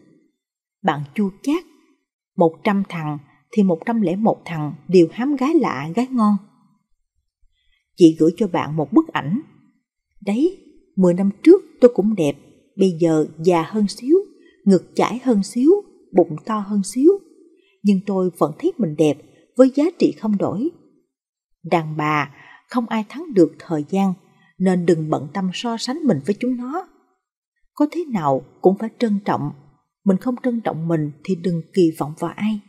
Bạn chua chát, một trăm thằng thì một trăm lẻ một thằng đều hám gái lạ, gái ngon. Chị gửi cho bạn một bức ảnh. Đấy, mười năm trước tôi cũng đẹp, bây giờ già hơn xíu, ngực chải hơn xíu, bụng to hơn xíu. Nhưng tôi vẫn thấy mình đẹp với giá trị không đổi. Đàn bà không ai thắng được thời gian nên đừng bận tâm so sánh mình với chúng nó có thế nào cũng phải trân trọng mình không trân trọng mình thì đừng kỳ vọng vào ai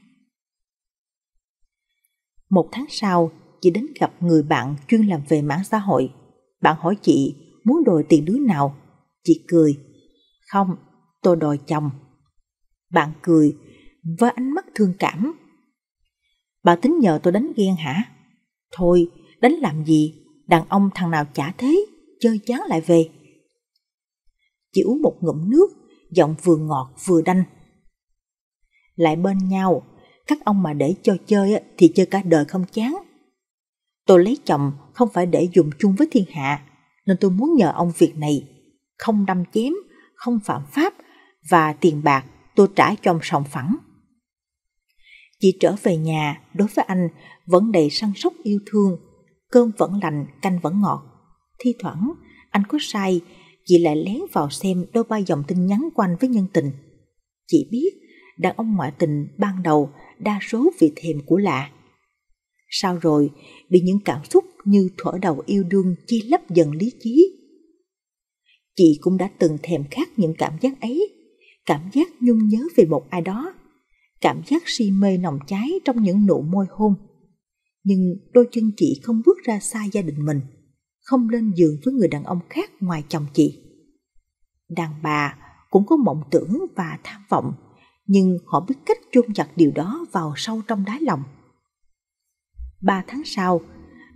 một tháng sau chị đến gặp người bạn chuyên làm về mạng xã hội bạn hỏi chị muốn đòi tiền đứa nào chị cười không tôi đòi chồng bạn cười với ánh mắt thương cảm bà tính nhờ tôi đánh ghen hả thôi Đến làm gì? Đàn ông thằng nào chả thế, chơi chán lại về. Chỉ uống một ngụm nước, giọng vừa ngọt vừa đanh. Lại bên nhau, các ông mà để cho chơi thì chơi cả đời không chán. Tôi lấy chồng không phải để dùng chung với thiên hạ, nên tôi muốn nhờ ông việc này. Không đâm chém, không phạm pháp và tiền bạc tôi trả cho ông sòng phẳng. Chị trở về nhà đối với anh vẫn đầy săn sóc yêu thương cơm vẫn lành, canh vẫn ngọt. Thi thoảng, anh có sai, chị lại lén vào xem đôi ba dòng tin nhắn quanh với nhân tình. Chị biết, đàn ông ngoại tình ban đầu đa số vì thèm của lạ. Sao rồi, bị những cảm xúc như thở đầu yêu đương chi lấp dần lý trí. Chị cũng đã từng thèm khát những cảm giác ấy, cảm giác nhung nhớ về một ai đó, cảm giác si mê nồng cháy trong những nụ môi hôn nhưng đôi chân chị không bước ra xa gia đình mình, không lên giường với người đàn ông khác ngoài chồng chị. Đàn bà cũng có mộng tưởng và tham vọng, nhưng họ biết cách chôn chặt điều đó vào sâu trong đáy lòng. Ba tháng sau,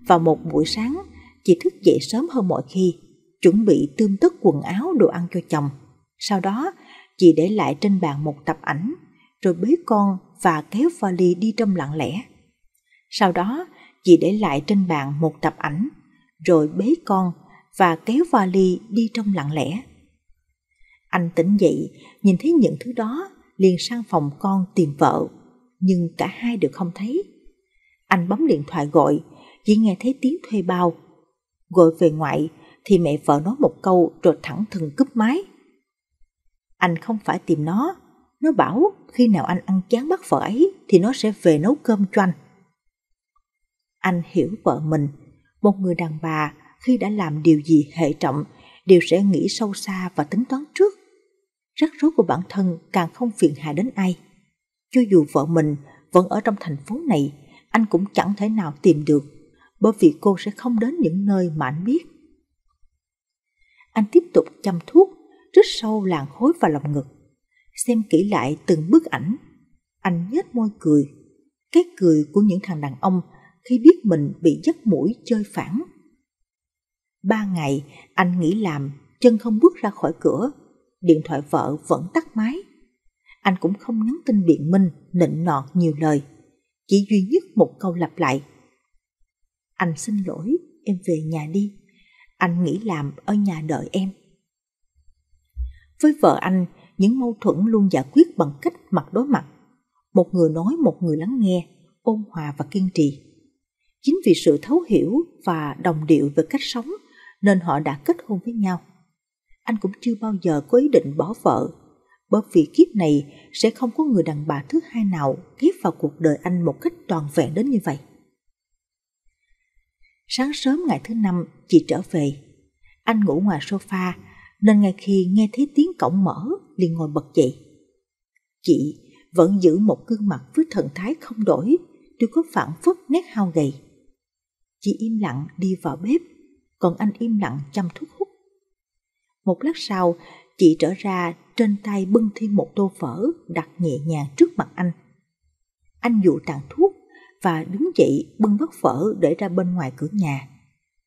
vào một buổi sáng, chị thức dậy sớm hơn mọi khi, chuẩn bị tươm tất quần áo đồ ăn cho chồng. Sau đó, chị để lại trên bàn một tập ảnh, rồi bế con và kéo vali đi trong lặng lẽ sau đó, chị để lại trên bàn một tập ảnh, rồi bế con và kéo vali đi trong lặng lẽ. Anh tỉnh dậy, nhìn thấy những thứ đó, liền sang phòng con tìm vợ, nhưng cả hai đều không thấy. Anh bấm điện thoại gọi, chỉ nghe thấy tiếng thuê bao. Gọi về ngoại thì mẹ vợ nói một câu rồi thẳng thừng cúp máy. Anh không phải tìm nó, nó bảo khi nào anh ăn chán bắt vợ ấy thì nó sẽ về nấu cơm cho anh. Anh hiểu vợ mình, một người đàn bà khi đã làm điều gì hệ trọng đều sẽ nghĩ sâu xa và tính toán trước. Rắc rối của bản thân càng không phiền hại đến ai. Cho dù vợ mình vẫn ở trong thành phố này, anh cũng chẳng thể nào tìm được, bởi vì cô sẽ không đến những nơi mà anh biết. Anh tiếp tục chăm thuốc, rít sâu làn khối vào lòng ngực, xem kỹ lại từng bức ảnh. Anh nhếch môi cười, cái cười của những thằng đàn ông khi biết mình bị giấc mũi chơi phản. Ba ngày, anh nghỉ làm, chân không bước ra khỏi cửa, điện thoại vợ vẫn tắt máy. Anh cũng không nhắn tin biện minh, nịnh nọt nhiều lời, chỉ duy nhất một câu lặp lại. Anh xin lỗi, em về nhà đi, anh nghỉ làm ở nhà đợi em. Với vợ anh, những mâu thuẫn luôn giải quyết bằng cách mặt đối mặt. Một người nói một người lắng nghe, ôn hòa và kiên trì. Chính vì sự thấu hiểu và đồng điệu về cách sống nên họ đã kết hôn với nhau. Anh cũng chưa bao giờ có ý định bỏ vợ, bởi vì kiếp này sẽ không có người đàn bà thứ hai nào ghép vào cuộc đời anh một cách toàn vẹn đến như vậy. Sáng sớm ngày thứ năm, chị trở về. Anh ngủ ngoài sofa, nên ngay khi nghe thấy tiếng cổng mở, liền ngồi bật dậy. Chị vẫn giữ một gương mặt với thần thái không đổi, tuy có phản phất nét hao gầy. Chị im lặng đi vào bếp, còn anh im lặng chăm thuốc hút. Một lát sau, chị trở ra trên tay bưng thêm một tô phở đặt nhẹ nhàng trước mặt anh. Anh dụ tàn thuốc và đứng dậy bưng bát phở để ra bên ngoài cửa nhà.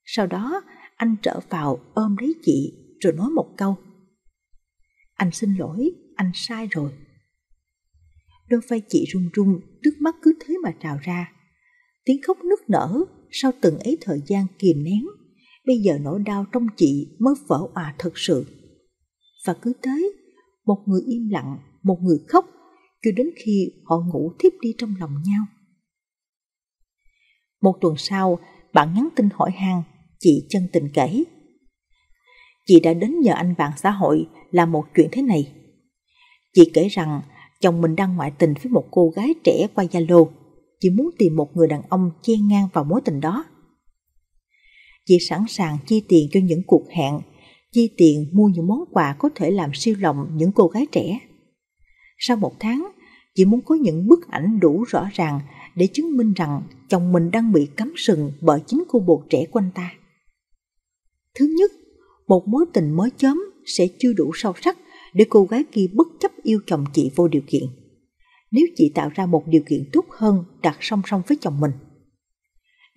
Sau đó, anh trở vào ôm lấy chị rồi nói một câu. Anh xin lỗi, anh sai rồi. Đôi vai chị run run, nước mắt cứ thế mà trào ra. Tiếng khóc nức nở sau từng ấy thời gian kìm nén, bây giờ nỗi đau trong chị mới vỡ òa thật sự. Và cứ thế, một người im lặng, một người khóc, cho đến khi họ ngủ thiếp đi trong lòng nhau. Một tuần sau, bạn nhắn tin hỏi han chị chân tình kể. Chị đã đến nhờ anh bạn xã hội làm một chuyện thế này. Chị kể rằng chồng mình đang ngoại tình với một cô gái trẻ qua Zalo chỉ muốn tìm một người đàn ông chen ngang vào mối tình đó. Chị sẵn sàng chi tiền cho những cuộc hẹn, chi tiền mua những món quà có thể làm siêu lòng những cô gái trẻ. Sau một tháng, chị muốn có những bức ảnh đủ rõ ràng để chứng minh rằng chồng mình đang bị cắm sừng bởi chính cô bồ trẻ quanh ta. Thứ nhất, một mối tình mới chớm sẽ chưa đủ sâu sắc để cô gái kia bất chấp yêu chồng chị vô điều kiện nếu chị tạo ra một điều kiện tốt hơn đặt song song với chồng mình.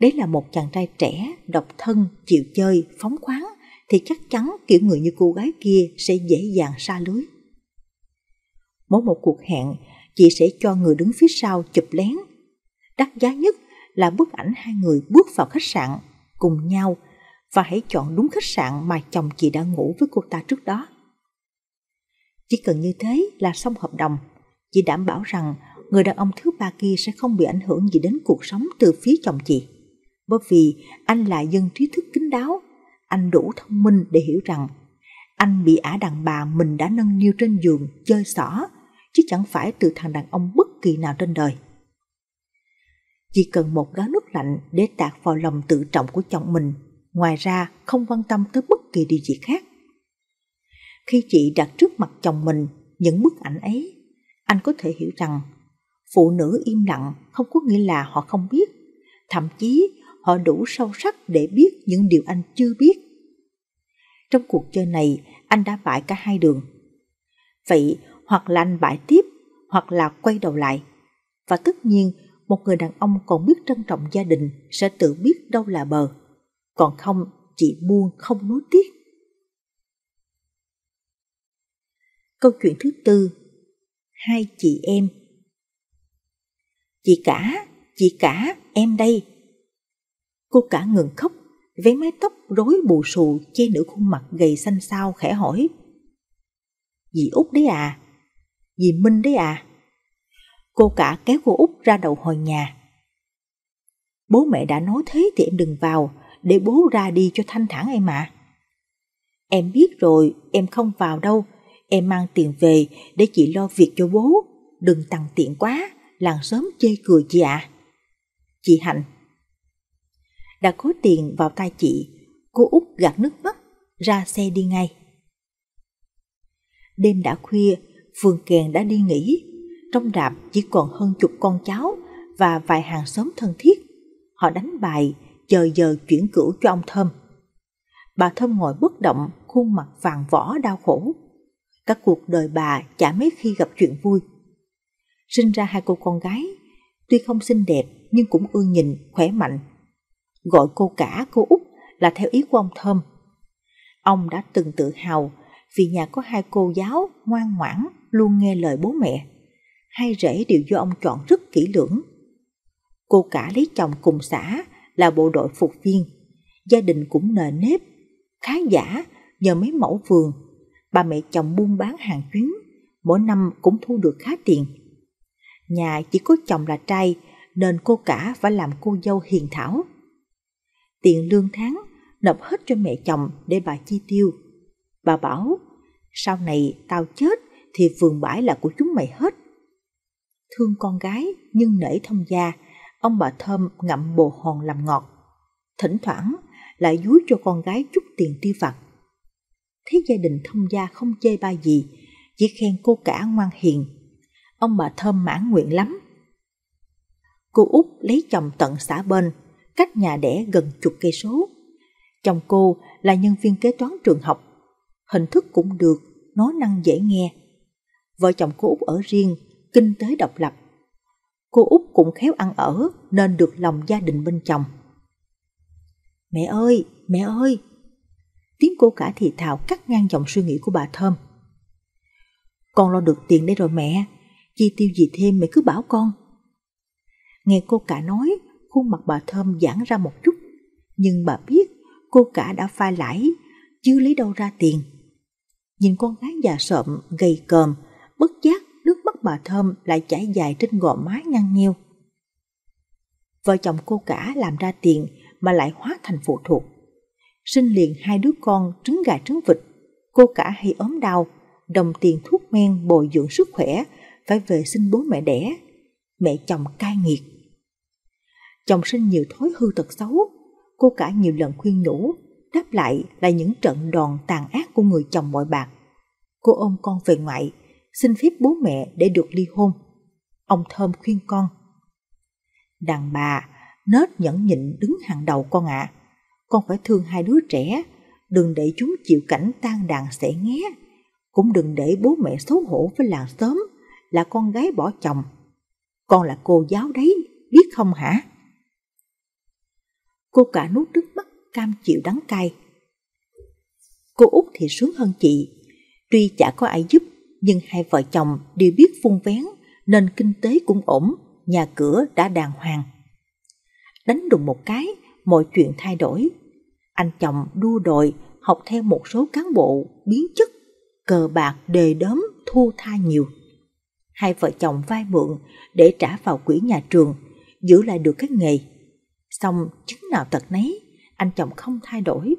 Đấy là một chàng trai trẻ, độc thân, chịu chơi, phóng khoáng thì chắc chắn kiểu người như cô gái kia sẽ dễ dàng xa lưới. Mỗi một cuộc hẹn, chị sẽ cho người đứng phía sau chụp lén. Đắt giá nhất là bức ảnh hai người bước vào khách sạn cùng nhau và hãy chọn đúng khách sạn mà chồng chị đã ngủ với cô ta trước đó. Chỉ cần như thế là xong hợp đồng Chị đảm bảo rằng người đàn ông thứ ba kia sẽ không bị ảnh hưởng gì đến cuộc sống từ phía chồng chị. Bởi vì anh là dân trí thức kín đáo, anh đủ thông minh để hiểu rằng anh bị ả đàn bà mình đã nâng niu trên giường chơi xỏ, chứ chẳng phải từ thằng đàn ông bất kỳ nào trên đời. Chỉ cần một gáo nước lạnh để tạt vào lòng tự trọng của chồng mình, ngoài ra không quan tâm tới bất kỳ điều gì khác. Khi chị đặt trước mặt chồng mình những bức ảnh ấy, anh có thể hiểu rằng phụ nữ im lặng không có nghĩa là họ không biết, thậm chí họ đủ sâu sắc để biết những điều anh chưa biết. Trong cuộc chơi này, anh đã bại cả hai đường. Vậy hoặc là anh bại tiếp, hoặc là quay đầu lại. Và tất nhiên, một người đàn ông còn biết trân trọng gia đình sẽ tự biết đâu là bờ, còn không chỉ buông không nuối tiếc. Câu chuyện thứ tư hai chị em. Chị cả, chị cả, em đây. Cô cả ngừng khóc, vén mái tóc rối bù xù che nửa khuôn mặt gầy xanh xao khẽ hỏi. Dì Út đấy à, dì Minh đấy à. Cô cả kéo cô Út ra đầu hồi nhà. Bố mẹ đã nói thế thì em đừng vào, để bố ra đi cho thanh thản em ạ. À. Em biết rồi, em không vào đâu, Em mang tiền về để chị lo việc cho bố, đừng tặng tiện quá, làng sớm chê cười chị ạ. À. Chị Hạnh Đã cố tiền vào tay chị, cô út gạt nước mắt, ra xe đi ngay. Đêm đã khuya, Phương Kèn đã đi nghỉ. Trong rạp chỉ còn hơn chục con cháu và vài hàng xóm thân thiết. Họ đánh bài, chờ giờ chuyển cửu cho ông Thơm. Bà Thơm ngồi bất động, khuôn mặt vàng vỏ đau khổ. Cả cuộc đời bà chả mấy khi gặp chuyện vui. Sinh ra hai cô con gái, tuy không xinh đẹp nhưng cũng ưa nhìn, khỏe mạnh. Gọi cô cả, cô út là theo ý của ông Thơm. Ông đã từng tự hào vì nhà có hai cô giáo ngoan ngoãn, luôn nghe lời bố mẹ. Hai rể đều do ông chọn rất kỹ lưỡng. Cô cả lấy chồng cùng xã là bộ đội phục viên. Gia đình cũng nề nếp, khá giả nhờ mấy mẫu vườn bà mẹ chồng buôn bán hàng chuyến, mỗi năm cũng thu được khá tiền. Nhà chỉ có chồng là trai, nên cô cả phải làm cô dâu hiền thảo. Tiền lương tháng nộp hết cho mẹ chồng để bà chi tiêu. Bà bảo, sau này tao chết thì vườn bãi là của chúng mày hết. Thương con gái nhưng nể thông gia, ông bà Thơm ngậm bồ hòn làm ngọt. Thỉnh thoảng lại dúi cho con gái chút tiền tiêu vặt thấy gia đình thông gia không chê ba gì, chỉ khen cô cả ngoan hiền. Ông bà Thơm mãn nguyện lắm. Cô út lấy chồng tận xã bên, cách nhà đẻ gần chục cây số. Chồng cô là nhân viên kế toán trường học, hình thức cũng được, nói năng dễ nghe. Vợ chồng cô út ở riêng, kinh tế độc lập. Cô út cũng khéo ăn ở nên được lòng gia đình bên chồng. Mẹ ơi, mẹ ơi, Tiếng cô cả thì thào cắt ngang dòng suy nghĩ của bà Thơm. Con lo được tiền đây rồi mẹ, chi tiêu gì thêm mẹ cứ bảo con. Nghe cô cả nói, khuôn mặt bà Thơm giãn ra một chút, nhưng bà biết cô cả đã phai lãi, chưa lấy đâu ra tiền. Nhìn con gái già sợm, gầy còm, bất giác nước mắt bà Thơm lại chảy dài trên gò má nhăn nheo. Vợ chồng cô cả làm ra tiền mà lại hóa thành phụ thuộc sinh liền hai đứa con trứng gà trứng vịt. Cô cả hay ốm đau, đồng tiền thuốc men bồi dưỡng sức khỏe, phải về xin bố mẹ đẻ. Mẹ chồng cai nghiệt. Chồng sinh nhiều thói hư tật xấu, cô cả nhiều lần khuyên nhủ, đáp lại là những trận đòn tàn ác của người chồng bội bạc. Cô ôm con về ngoại, xin phép bố mẹ để được ly hôn. Ông Thơm khuyên con. Đàn bà, nết nhẫn nhịn đứng hàng đầu con ạ. À con phải thương hai đứa trẻ, đừng để chúng chịu cảnh tan đàn sẽ nghe. Cũng đừng để bố mẹ xấu hổ với làng xóm, là con gái bỏ chồng. Con là cô giáo đấy, biết không hả? Cô cả nuốt nước mắt cam chịu đắng cay. Cô út thì sướng hơn chị, tuy chả có ai giúp nhưng hai vợ chồng đều biết phun vén nên kinh tế cũng ổn, nhà cửa đã đàng hoàng. Đánh đùng một cái mọi chuyện thay đổi. Anh chồng đua đội học theo một số cán bộ biến chất, cờ bạc đề đớm thu tha nhiều. Hai vợ chồng vay mượn để trả vào quỹ nhà trường, giữ lại được cái nghề. Xong chứng nào tật nấy, anh chồng không thay đổi.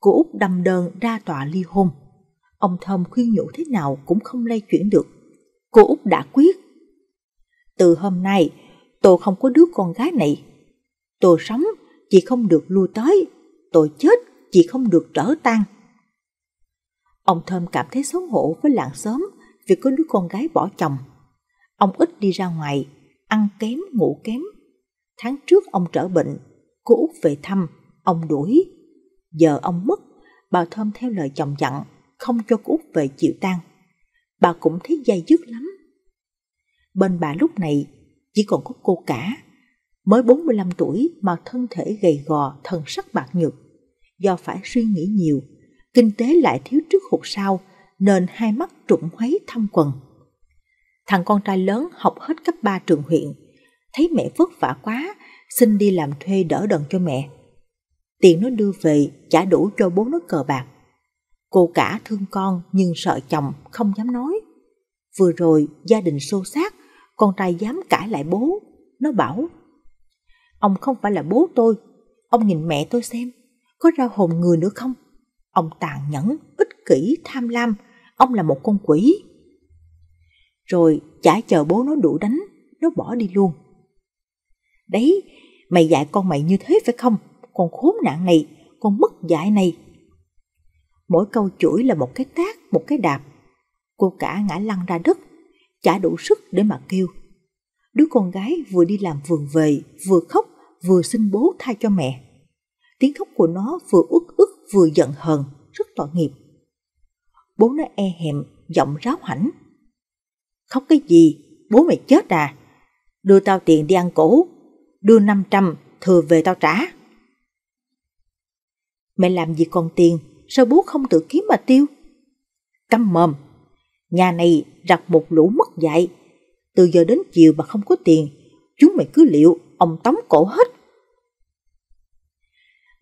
Cô Út đâm đơn ra tòa ly hôn. Ông Thơm khuyên nhủ thế nào cũng không lay chuyển được. Cô Út đã quyết. Từ hôm nay, tôi không có đứa con gái này. Tôi sống chị không được lui tới, tội chết chị không được trở tang. Ông Thơm cảm thấy xấu hổ với làng xóm vì có đứa con gái bỏ chồng. Ông ít đi ra ngoài, ăn kém ngủ kém. Tháng trước ông trở bệnh, cô út về thăm, ông đuổi. Giờ ông mất, bà Thơm theo lời chồng dặn, không cho cô út về chịu tang. Bà cũng thấy dây dứt lắm. Bên bà lúc này chỉ còn có cô cả mới 45 tuổi mà thân thể gầy gò, thần sắc bạc nhược. Do phải suy nghĩ nhiều, kinh tế lại thiếu trước hụt sau, nên hai mắt trụng hoáy thăm quần. Thằng con trai lớn học hết cấp 3 trường huyện, thấy mẹ vất vả quá, xin đi làm thuê đỡ đần cho mẹ. Tiền nó đưa về trả đủ cho bố nó cờ bạc. Cô cả thương con nhưng sợ chồng, không dám nói. Vừa rồi gia đình xô xát, con trai dám cãi lại bố. Nó bảo Ông không phải là bố tôi. Ông nhìn mẹ tôi xem, có ra hồn người nữa không? Ông tàn nhẫn, ích kỷ, tham lam. Ông là một con quỷ. Rồi chả chờ bố nó đủ đánh, nó bỏ đi luôn. Đấy, mày dạy con mày như thế phải không? Con khốn nạn này, con mất dạy này. Mỗi câu chuỗi là một cái tác, một cái đạp. Cô cả ngã lăn ra đất, chả đủ sức để mà kêu. Đứa con gái vừa đi làm vườn về, vừa khóc vừa xin bố thay cho mẹ. Tiếng khóc của nó vừa uất ức vừa giận hờn, rất tội nghiệp. Bố nó e hẹm, giọng ráo hẳn. Khóc cái gì? Bố mày chết à? Đưa tao tiền đi ăn cổ, đưa 500, thừa về tao trả. Mẹ làm gì còn tiền, sao bố không tự kiếm mà tiêu? Căm mồm, nhà này rặt một lũ mất dạy. Từ giờ đến chiều mà không có tiền, chúng mày cứ liệu, ông tống cổ hết.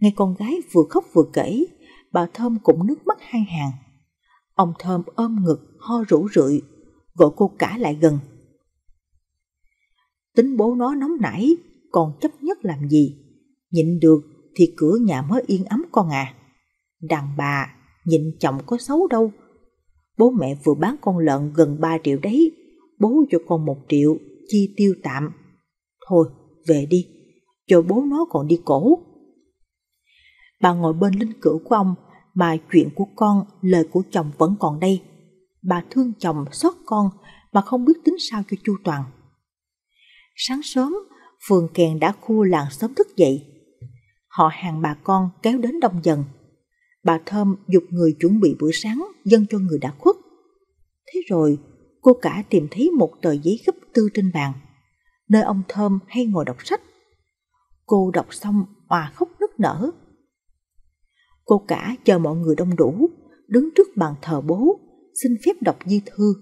Nghe con gái vừa khóc vừa kể, bà Thơm cũng nước mắt hai hàng. Ông Thơm ôm ngực ho rủ rượi, gọi cô cả lại gần. Tính bố nó nóng nảy, còn chấp nhất làm gì? Nhịn được thì cửa nhà mới yên ấm con à. Đàn bà, nhịn chồng có xấu đâu. Bố mẹ vừa bán con lợn gần 3 triệu đấy, bố cho con 1 triệu, chi tiêu tạm. Thôi, về đi, cho bố nó còn đi cổ. Bà ngồi bên linh cữu của ông, mà chuyện của con, lời của chồng vẫn còn đây. Bà thương chồng, xót con, mà không biết tính sao cho chu toàn. Sáng sớm, phường kèn đã khu làng sớm thức dậy. Họ hàng bà con kéo đến đông dần. Bà Thơm dục người chuẩn bị bữa sáng dâng cho người đã khuất. Thế rồi, cô cả tìm thấy một tờ giấy gấp tư trên bàn, nơi ông Thơm hay ngồi đọc sách. Cô đọc xong mà khóc nức nở, Cô cả chờ mọi người đông đủ, đứng trước bàn thờ bố, xin phép đọc di thư.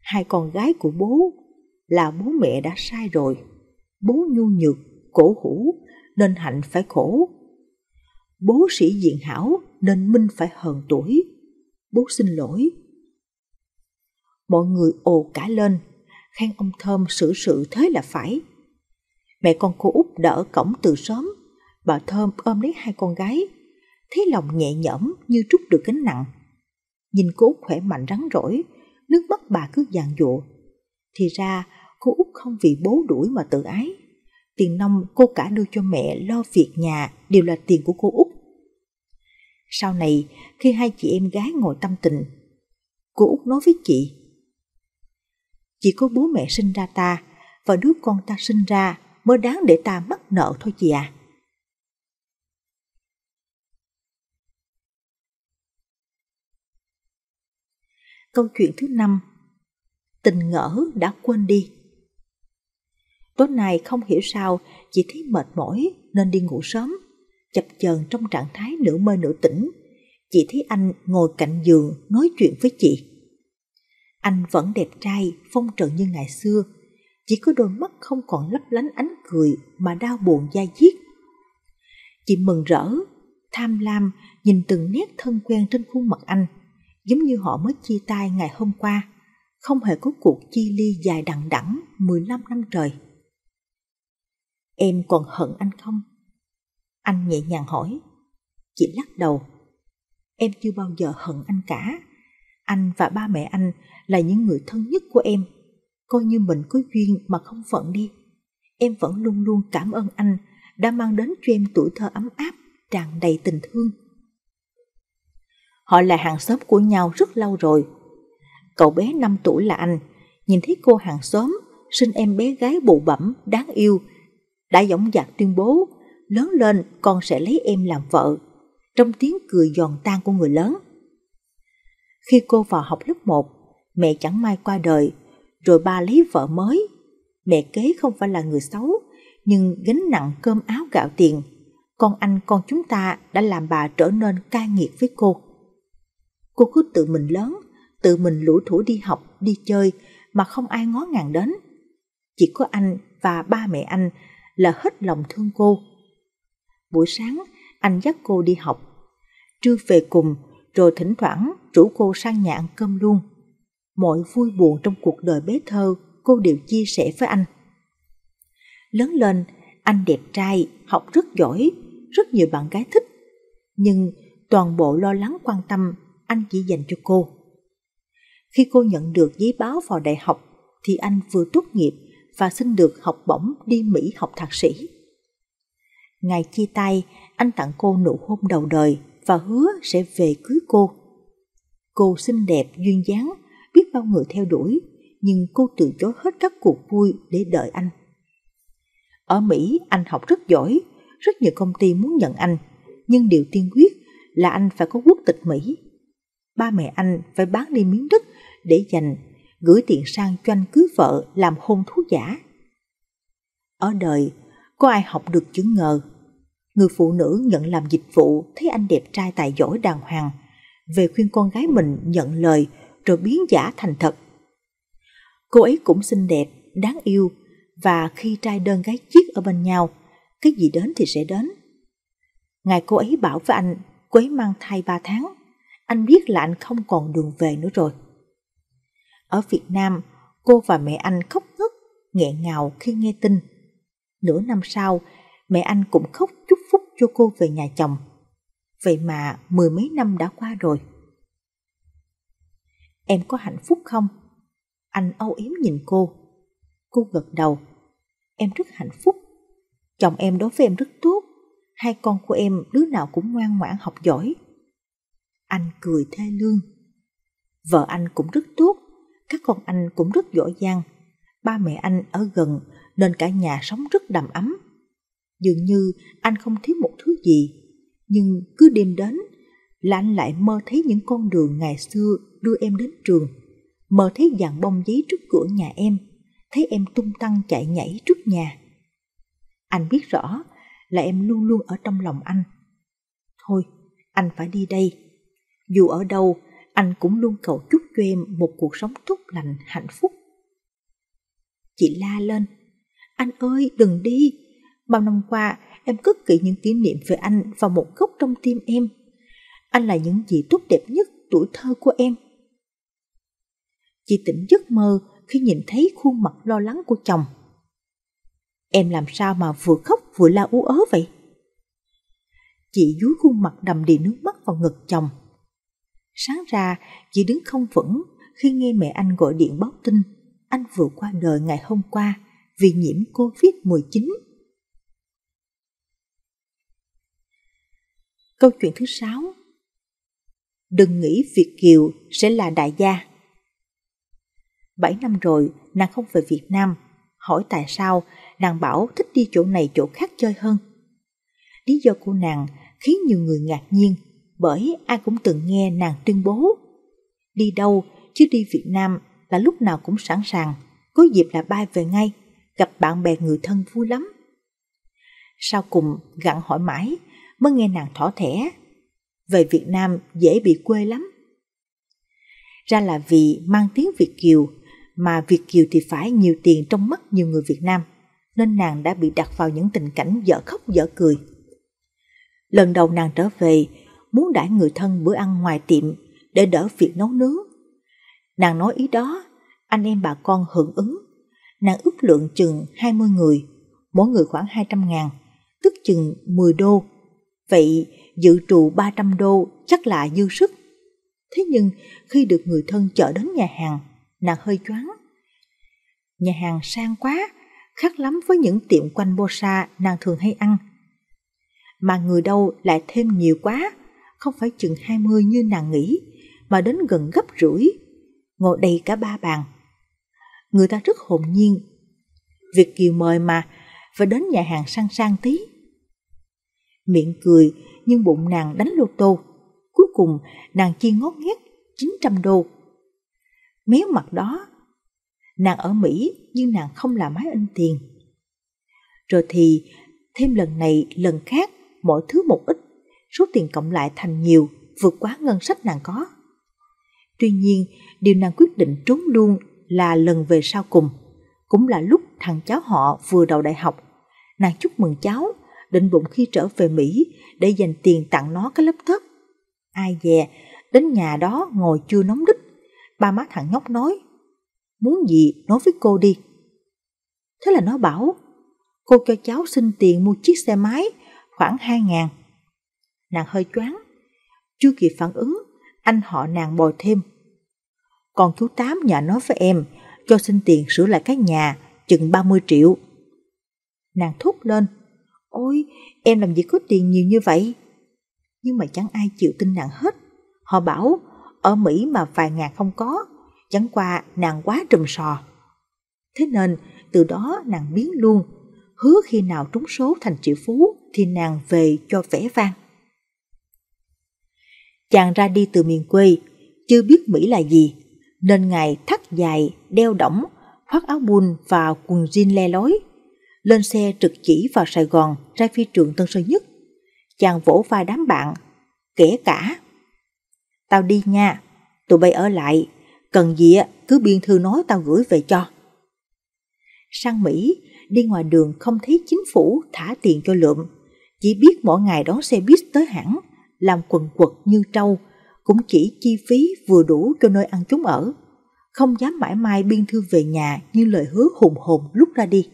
Hai con gái của bố là bố mẹ đã sai rồi. Bố nhu nhược, cổ hủ, nên hạnh phải khổ. Bố sĩ diện hảo, nên minh phải hờn tuổi. Bố xin lỗi. Mọi người ồ cả lên, khen ông Thơm xử sự thế là phải. Mẹ con cô út đỡ cổng từ sớm, bà Thơm ôm lấy hai con gái, thấy lòng nhẹ nhõm như trút được gánh nặng. Nhìn cô Út khỏe mạnh rắn rỏi, nước mắt bà cứ giàn dụa. Thì ra cô Út không vì bố đuổi mà tự ái. Tiền nông cô cả đưa cho mẹ lo việc nhà đều là tiền của cô Út. Sau này, khi hai chị em gái ngồi tâm tình, cô Út nói với chị. Chỉ có bố mẹ sinh ra ta, và đứa con ta sinh ra mới đáng để ta mắc nợ thôi chị à. Câu chuyện thứ năm Tình ngỡ đã quên đi Tối nay không hiểu sao Chị thấy mệt mỏi nên đi ngủ sớm Chập chờn trong trạng thái nửa mơ nửa tỉnh Chị thấy anh ngồi cạnh giường nói chuyện với chị Anh vẫn đẹp trai, phong trần như ngày xưa Chỉ có đôi mắt không còn lấp lánh ánh cười mà đau buồn da diết Chị mừng rỡ, tham lam nhìn từng nét thân quen trên khuôn mặt anh – giống như họ mới chia tay ngày hôm qua, không hề có cuộc chia ly dài đằng đẵng 15 năm trời. Em còn hận anh không? Anh nhẹ nhàng hỏi. Chị lắc đầu. Em chưa bao giờ hận anh cả. Anh và ba mẹ anh là những người thân nhất của em. Coi như mình có duyên mà không phận đi. Em vẫn luôn luôn cảm ơn anh đã mang đến cho em tuổi thơ ấm áp, tràn đầy tình thương Họ là hàng xóm của nhau rất lâu rồi. Cậu bé 5 tuổi là anh, nhìn thấy cô hàng xóm, sinh em bé gái bụ bẩm, đáng yêu, đã dõng dạc tuyên bố, lớn lên con sẽ lấy em làm vợ, trong tiếng cười giòn tan của người lớn. Khi cô vào học lớp 1, mẹ chẳng may qua đời, rồi ba lấy vợ mới. Mẹ kế không phải là người xấu, nhưng gánh nặng cơm áo gạo tiền. Con anh con chúng ta đã làm bà trở nên cai nghiệt với cô. Cô cứ tự mình lớn, tự mình lũ thủ đi học, đi chơi mà không ai ngó ngàng đến. Chỉ có anh và ba mẹ anh là hết lòng thương cô. Buổi sáng, anh dắt cô đi học. Trưa về cùng, rồi thỉnh thoảng rủ cô sang nhà ăn cơm luôn. Mọi vui buồn trong cuộc đời bé thơ, cô đều chia sẻ với anh. Lớn lên, anh đẹp trai, học rất giỏi, rất nhiều bạn gái thích. Nhưng toàn bộ lo lắng quan tâm anh chỉ dành cho cô. Khi cô nhận được giấy báo vào đại học thì anh vừa tốt nghiệp và xin được học bổng đi Mỹ học thạc sĩ. Ngày chia tay, anh tặng cô nụ hôn đầu đời và hứa sẽ về cưới cô. Cô xinh đẹp, duyên dáng, biết bao người theo đuổi, nhưng cô từ chối hết các cuộc vui để đợi anh. Ở Mỹ, anh học rất giỏi, rất nhiều công ty muốn nhận anh, nhưng điều tiên quyết là anh phải có quốc tịch Mỹ ba mẹ anh phải bán đi miếng đất để dành gửi tiền sang cho anh cưới vợ làm hôn thú giả. Ở đời, có ai học được chữ ngờ. Người phụ nữ nhận làm dịch vụ thấy anh đẹp trai tài giỏi đàng hoàng, về khuyên con gái mình nhận lời rồi biến giả thành thật. Cô ấy cũng xinh đẹp, đáng yêu và khi trai đơn gái chiếc ở bên nhau, cái gì đến thì sẽ đến. Ngày cô ấy bảo với anh, cô ấy mang thai 3 tháng, anh biết là anh không còn đường về nữa rồi. Ở Việt Nam, cô và mẹ anh khóc ngất, nghẹn ngào khi nghe tin. Nửa năm sau, mẹ anh cũng khóc chúc phúc cho cô về nhà chồng. Vậy mà mười mấy năm đã qua rồi. Em có hạnh phúc không? Anh âu yếm nhìn cô. Cô gật đầu. Em rất hạnh phúc. Chồng em đối với em rất tốt. Hai con của em đứa nào cũng ngoan ngoãn học giỏi. Anh cười thê lương. Vợ anh cũng rất tốt, các con anh cũng rất giỏi giang. Ba mẹ anh ở gần nên cả nhà sống rất đầm ấm. Dường như anh không thiếu một thứ gì, nhưng cứ đêm đến là anh lại mơ thấy những con đường ngày xưa đưa em đến trường, mơ thấy dàn bông giấy trước cửa nhà em, thấy em tung tăng chạy nhảy trước nhà. Anh biết rõ là em luôn luôn ở trong lòng anh. Thôi, anh phải đi đây. Dù ở đâu, anh cũng luôn cầu chúc cho em một cuộc sống tốt lành, hạnh phúc. Chị la lên, anh ơi đừng đi, bao năm qua em cất kỹ những kỷ niệm về anh vào một góc trong tim em. Anh là những gì tốt đẹp nhất tuổi thơ của em. Chị tỉnh giấc mơ khi nhìn thấy khuôn mặt lo lắng của chồng. Em làm sao mà vừa khóc vừa la ú ớ vậy? Chị dúi khuôn mặt đầm đìa nước mắt vào ngực chồng Sáng ra, chị đứng không vững khi nghe mẹ anh gọi điện báo tin anh vừa qua đời ngày hôm qua vì nhiễm Covid-19. Câu chuyện thứ sáu Đừng nghĩ Việt Kiều sẽ là đại gia. bảy năm rồi, nàng không về Việt Nam. Hỏi tại sao, nàng bảo thích đi chỗ này chỗ khác chơi hơn. Lý do của nàng khiến nhiều người ngạc nhiên bởi ai cũng từng nghe nàng tuyên bố đi đâu chứ đi Việt Nam là lúc nào cũng sẵn sàng, có dịp là bay về ngay, gặp bạn bè người thân vui lắm. Sau cùng gặng hỏi mãi mới nghe nàng thỏ thẻ, về Việt Nam dễ bị quê lắm. Ra là vì mang tiếng Việt Kiều, mà Việt Kiều thì phải nhiều tiền trong mắt nhiều người Việt Nam, nên nàng đã bị đặt vào những tình cảnh dở khóc dở cười. Lần đầu nàng trở về muốn đãi người thân bữa ăn ngoài tiệm để đỡ việc nấu nướng. Nàng nói ý đó, anh em bà con hưởng ứng. Nàng ước lượng chừng 20 người, mỗi người khoảng 200 ngàn, tức chừng 10 đô. Vậy dự trù 300 đô chắc là dư sức. Thế nhưng khi được người thân chở đến nhà hàng, nàng hơi choáng. Nhà hàng sang quá, khác lắm với những tiệm quanh Bosa nàng thường hay ăn. Mà người đâu lại thêm nhiều quá, không phải chừng 20 như nàng nghĩ, mà đến gần gấp rưỡi, ngồi đầy cả ba bàn. Người ta rất hồn nhiên. Việc Kiều mời mà, phải đến nhà hàng sang sang tí. Miệng cười, nhưng bụng nàng đánh lô tô. Cuối cùng, nàng chi ngót nghét 900 đô. Méo mặt đó, nàng ở Mỹ nhưng nàng không làm máy in tiền. Rồi thì, thêm lần này lần khác, mọi thứ một ít số tiền cộng lại thành nhiều, vượt quá ngân sách nàng có. Tuy nhiên, điều nàng quyết định trốn luôn là lần về sau cùng, cũng là lúc thằng cháu họ vừa đầu đại học. Nàng chúc mừng cháu, định bụng khi trở về Mỹ để dành tiền tặng nó cái laptop. Ai dè, đến nhà đó ngồi chưa nóng đích. Ba má thằng nhóc nói, muốn gì nói với cô đi. Thế là nó bảo, cô cho cháu xin tiền mua chiếc xe máy khoảng 2 ngàn nàng hơi choáng. Chưa kịp phản ứng, anh họ nàng bồi thêm. Còn chú Tám nhà nói với em, cho xin tiền sửa lại cái nhà, chừng 30 triệu. Nàng thúc lên. Ôi, em làm gì có tiền nhiều như vậy? Nhưng mà chẳng ai chịu tin nàng hết. Họ bảo, ở Mỹ mà vài ngàn không có, chẳng qua nàng quá trùm sò. Thế nên, từ đó nàng biến luôn, hứa khi nào trúng số thành triệu phú thì nàng về cho vẻ vang. Chàng ra đi từ miền quê, chưa biết Mỹ là gì, nên ngài thắt dài, đeo đỏng, khoác áo bùn và quần jean le lói. Lên xe trực chỉ vào Sài Gòn ra phi trường Tân Sơn Nhất. Chàng vỗ vai đám bạn, kể cả. Tao đi nha, tụi bay ở lại, cần gì cứ biên thư nói tao gửi về cho. Sang Mỹ, đi ngoài đường không thấy chính phủ thả tiền cho lượm, chỉ biết mỗi ngày đón xe buýt tới hãng làm quần quật như trâu, cũng chỉ chi phí vừa đủ cho nơi ăn chúng ở, không dám mãi mai biên thư về nhà như lời hứa hùng hồn lúc ra đi.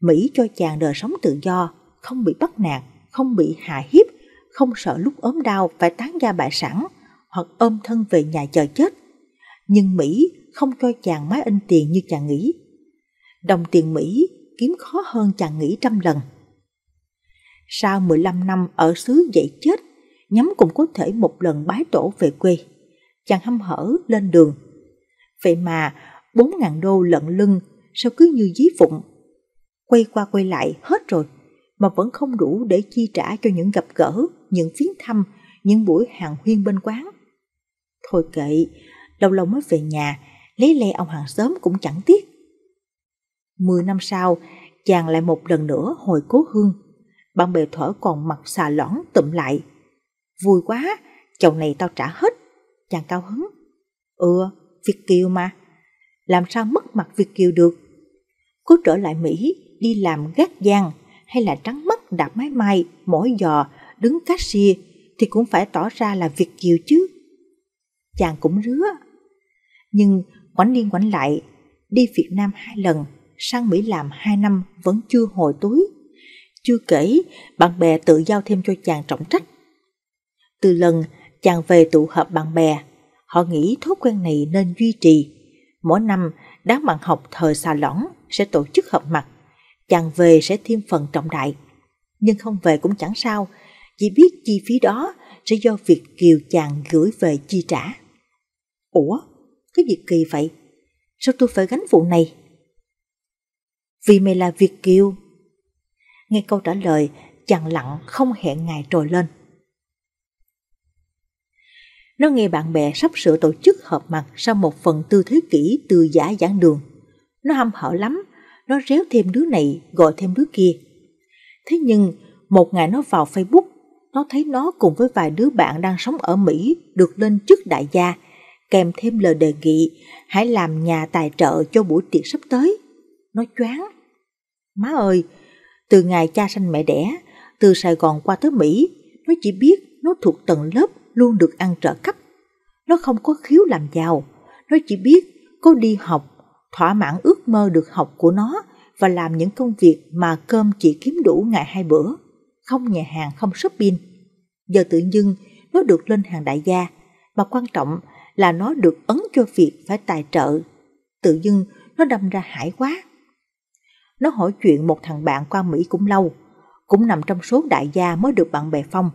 Mỹ cho chàng đời sống tự do, không bị bắt nạt, không bị hạ hiếp, không sợ lúc ốm đau phải tán gia bại sản hoặc ôm thân về nhà chờ chết. Nhưng Mỹ không cho chàng máy in tiền như chàng nghĩ. Đồng tiền Mỹ kiếm khó hơn chàng nghĩ trăm lần sau 15 năm ở xứ dậy chết, nhóm cũng có thể một lần bái tổ về quê. Chàng hâm hở lên đường. Vậy mà, 4.000 đô lận lưng, sao cứ như dí phụng. Quay qua quay lại hết rồi, mà vẫn không đủ để chi trả cho những gặp gỡ, những chuyến thăm, những buổi hàng huyên bên quán. Thôi kệ, lâu lâu mới về nhà, lấy le ông hàng xóm cũng chẳng tiếc. Mười năm sau, chàng lại một lần nữa hồi cố hương bạn bèo thở còn mặt xà lõn tụm lại. Vui quá, chầu này tao trả hết. Chàng cao hứng. Ừ, Việt Kiều mà. Làm sao mất mặt Việt Kiều được? Cứ trở lại Mỹ, đi làm gác giang hay là trắng mắt đạp máy may, mỗi giò, đứng cashier thì cũng phải tỏ ra là Việt Kiều chứ. Chàng cũng rứa. Nhưng quảnh đi quảnh lại, đi Việt Nam hai lần, sang Mỹ làm hai năm vẫn chưa hồi túi. Chưa kể, bạn bè tự giao thêm cho chàng trọng trách. Từ lần chàng về tụ họp bạn bè, họ nghĩ thói quen này nên duy trì. Mỗi năm, đám bạn học thời xà lõng sẽ tổ chức họp mặt. Chàng về sẽ thêm phần trọng đại. Nhưng không về cũng chẳng sao, chỉ biết chi phí đó sẽ do việc Kiều chàng gửi về chi trả. Ủa, cái việc kỳ vậy? Sao tôi phải gánh vụ này? Vì mày là việc Kiều Nghe câu trả lời, chàng lặng không hẹn ngày trồi lên. Nó nghe bạn bè sắp sửa tổ chức họp mặt sau một phần tư thế kỷ từ giả giảng đường. Nó hâm hở lắm, nó réo thêm đứa này, gọi thêm đứa kia. Thế nhưng, một ngày nó vào Facebook, nó thấy nó cùng với vài đứa bạn đang sống ở Mỹ được lên chức đại gia, kèm thêm lời đề nghị hãy làm nhà tài trợ cho buổi tiệc sắp tới. Nó choáng. Má ơi, từ ngày cha sanh mẹ đẻ, từ Sài Gòn qua tới Mỹ, nó chỉ biết nó thuộc tầng lớp luôn được ăn trợ cấp. Nó không có khiếu làm giàu, nó chỉ biết có đi học, thỏa mãn ước mơ được học của nó và làm những công việc mà cơm chỉ kiếm đủ ngày hai bữa, không nhà hàng, không shopping. Giờ tự dưng nó được lên hàng đại gia, mà quan trọng là nó được ấn cho việc phải tài trợ. Tự dưng nó đâm ra hải quá. Nó hỏi chuyện một thằng bạn qua Mỹ cũng lâu, cũng nằm trong số đại gia mới được bạn bè phong.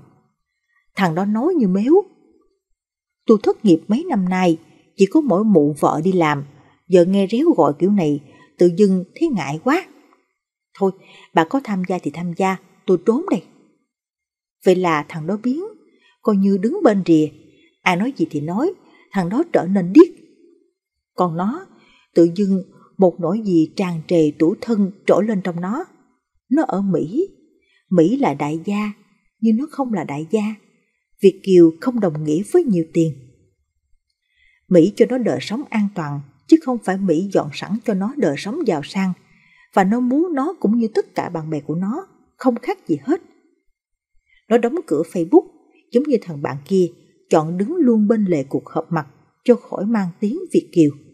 Thằng đó nói như mếu. Tôi thất nghiệp mấy năm nay, chỉ có mỗi mụ vợ đi làm, giờ nghe réo gọi kiểu này, tự dưng thấy ngại quá. Thôi, bà có tham gia thì tham gia, tôi trốn đây. Vậy là thằng đó biến, coi như đứng bên rìa, ai nói gì thì nói, thằng đó trở nên điếc. Còn nó, tự dưng một nỗi gì tràn trề tủ thân trỗi lên trong nó. Nó ở Mỹ, Mỹ là đại gia, nhưng nó không là đại gia. Việt Kiều không đồng nghĩa với nhiều tiền. Mỹ cho nó đời sống an toàn, chứ không phải Mỹ dọn sẵn cho nó đời sống giàu sang, và nó muốn nó cũng như tất cả bạn bè của nó, không khác gì hết. Nó đóng cửa Facebook, giống như thằng bạn kia, chọn đứng luôn bên lề cuộc họp mặt cho khỏi mang tiếng Việt Kiều.